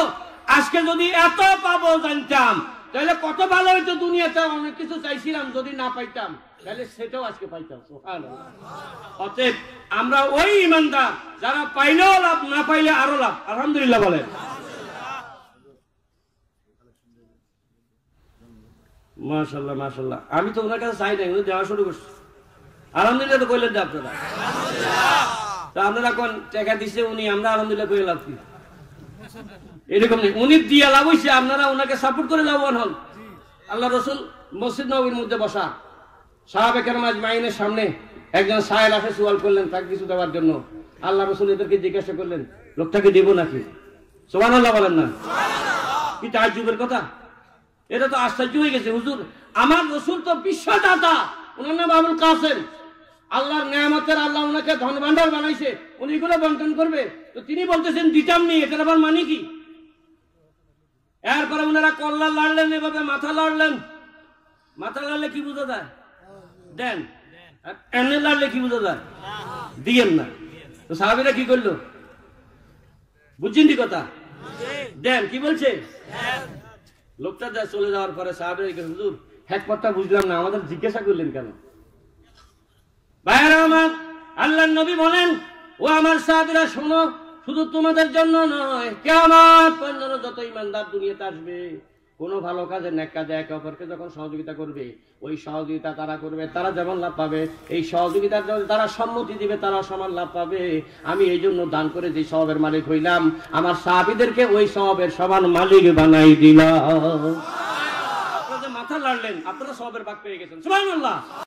আজকে যদি এত পাবো জানতাম তাহলে কত ভালো হইতো দুনিয়াতে অনেক কিছু চাইছিলাম যদি না পাইতাম তাহলে সেটাও আজকে পাইতাম অতএব আমরা ওই ইমানদার যারা পাইলেও লাভ না পাইলে আরো লাভ আলহামদুলিল্লাহ বলেন মাশাল্লাহ মাশাল্লাহ আমি তো ওনার কাছে চাই নাই উনি দেওয়া শুরু করছি আলহামদুলিল্লাহ তো কইলেন না আপনারা তা আপনারা এখন টাকা দিছে উনি আমরা আলহামদুলিল্লাহ কইলাম এরকম নেই উনি দিয়া লাভ হয়েছে আপনারা ওনাকে সাপোর্ট করে লাভবান হন আল্লাহ রসুল মসজিদ নবীর মধ্যে বসা সাহাবেকের মাঝ মাইনের সামনে একজন সাহেল আসে সুয়াল করলেন তাকে কিছু দেওয়ার জন্য আল্লাহ রসুল এদেরকে জিজ্ঞাসা করলেন লোকটাকে দেবো নাকি সোমান আল্লাহ বলেন না কি তাজুবের কথা এটা তো আশ্চর্য হয়ে গেছে হুজুর আমার রসুল তো বিশ্বদাতা ওনার নাম আবুল কাসেম আল্লাহর নিয়ামতের আল্লাহ ওনাকে ধন ভান্ডার বানাইছে উনি এগুলো বন্টন করবে তো তিনি বলতেছেন দিতাম নি এটার আবার মানে কি এরপরে ওনারা কল্লা লাড়লেন এভাবে মাথা লাড়লেন মাথা লাড়লে কি বোঝা যায় দেন এনে লাড়লে কি বোঝা যায় দিয়েন না তো সাহাবিরা কি করলো বুঝছেন কথা দেন কি বলছে লোকটা যা চলে যাওয়ার পরে সাহাবিরা কি হুজুর হ্যাকপথটা বুঝলাম না আমাদের জিজ্ঞাসা করলেন কেন ভাইয়ারা আমার আল্লাহ নবী বলেন ও আমার সাহাবিরা শোনো শুধু তোমাদের জন্য নয় কেমন পর্যন্ত যত ইমানদার দুনিয়াতে আসবে কোন ভালো কাজে ন্যাক কাজে একে অপরকে যখন সহযোগিতা করবে ওই সহযোগিতা তারা করবে তারা যেমন লাভ পাবে এই সহযোগিতার জন্য তারা সম্মতি দিবে তারা সমান লাভ পাবে আমি এই জন্য দান করে যে সবের মালিক হইলাম আমার সাহাবিদেরকে ওই সবের সমান মালিক বানাই দিলাম মাথা লাড়লেন আপনারা সবের বাক পেয়ে গেছেন সুবহানাল্লাহ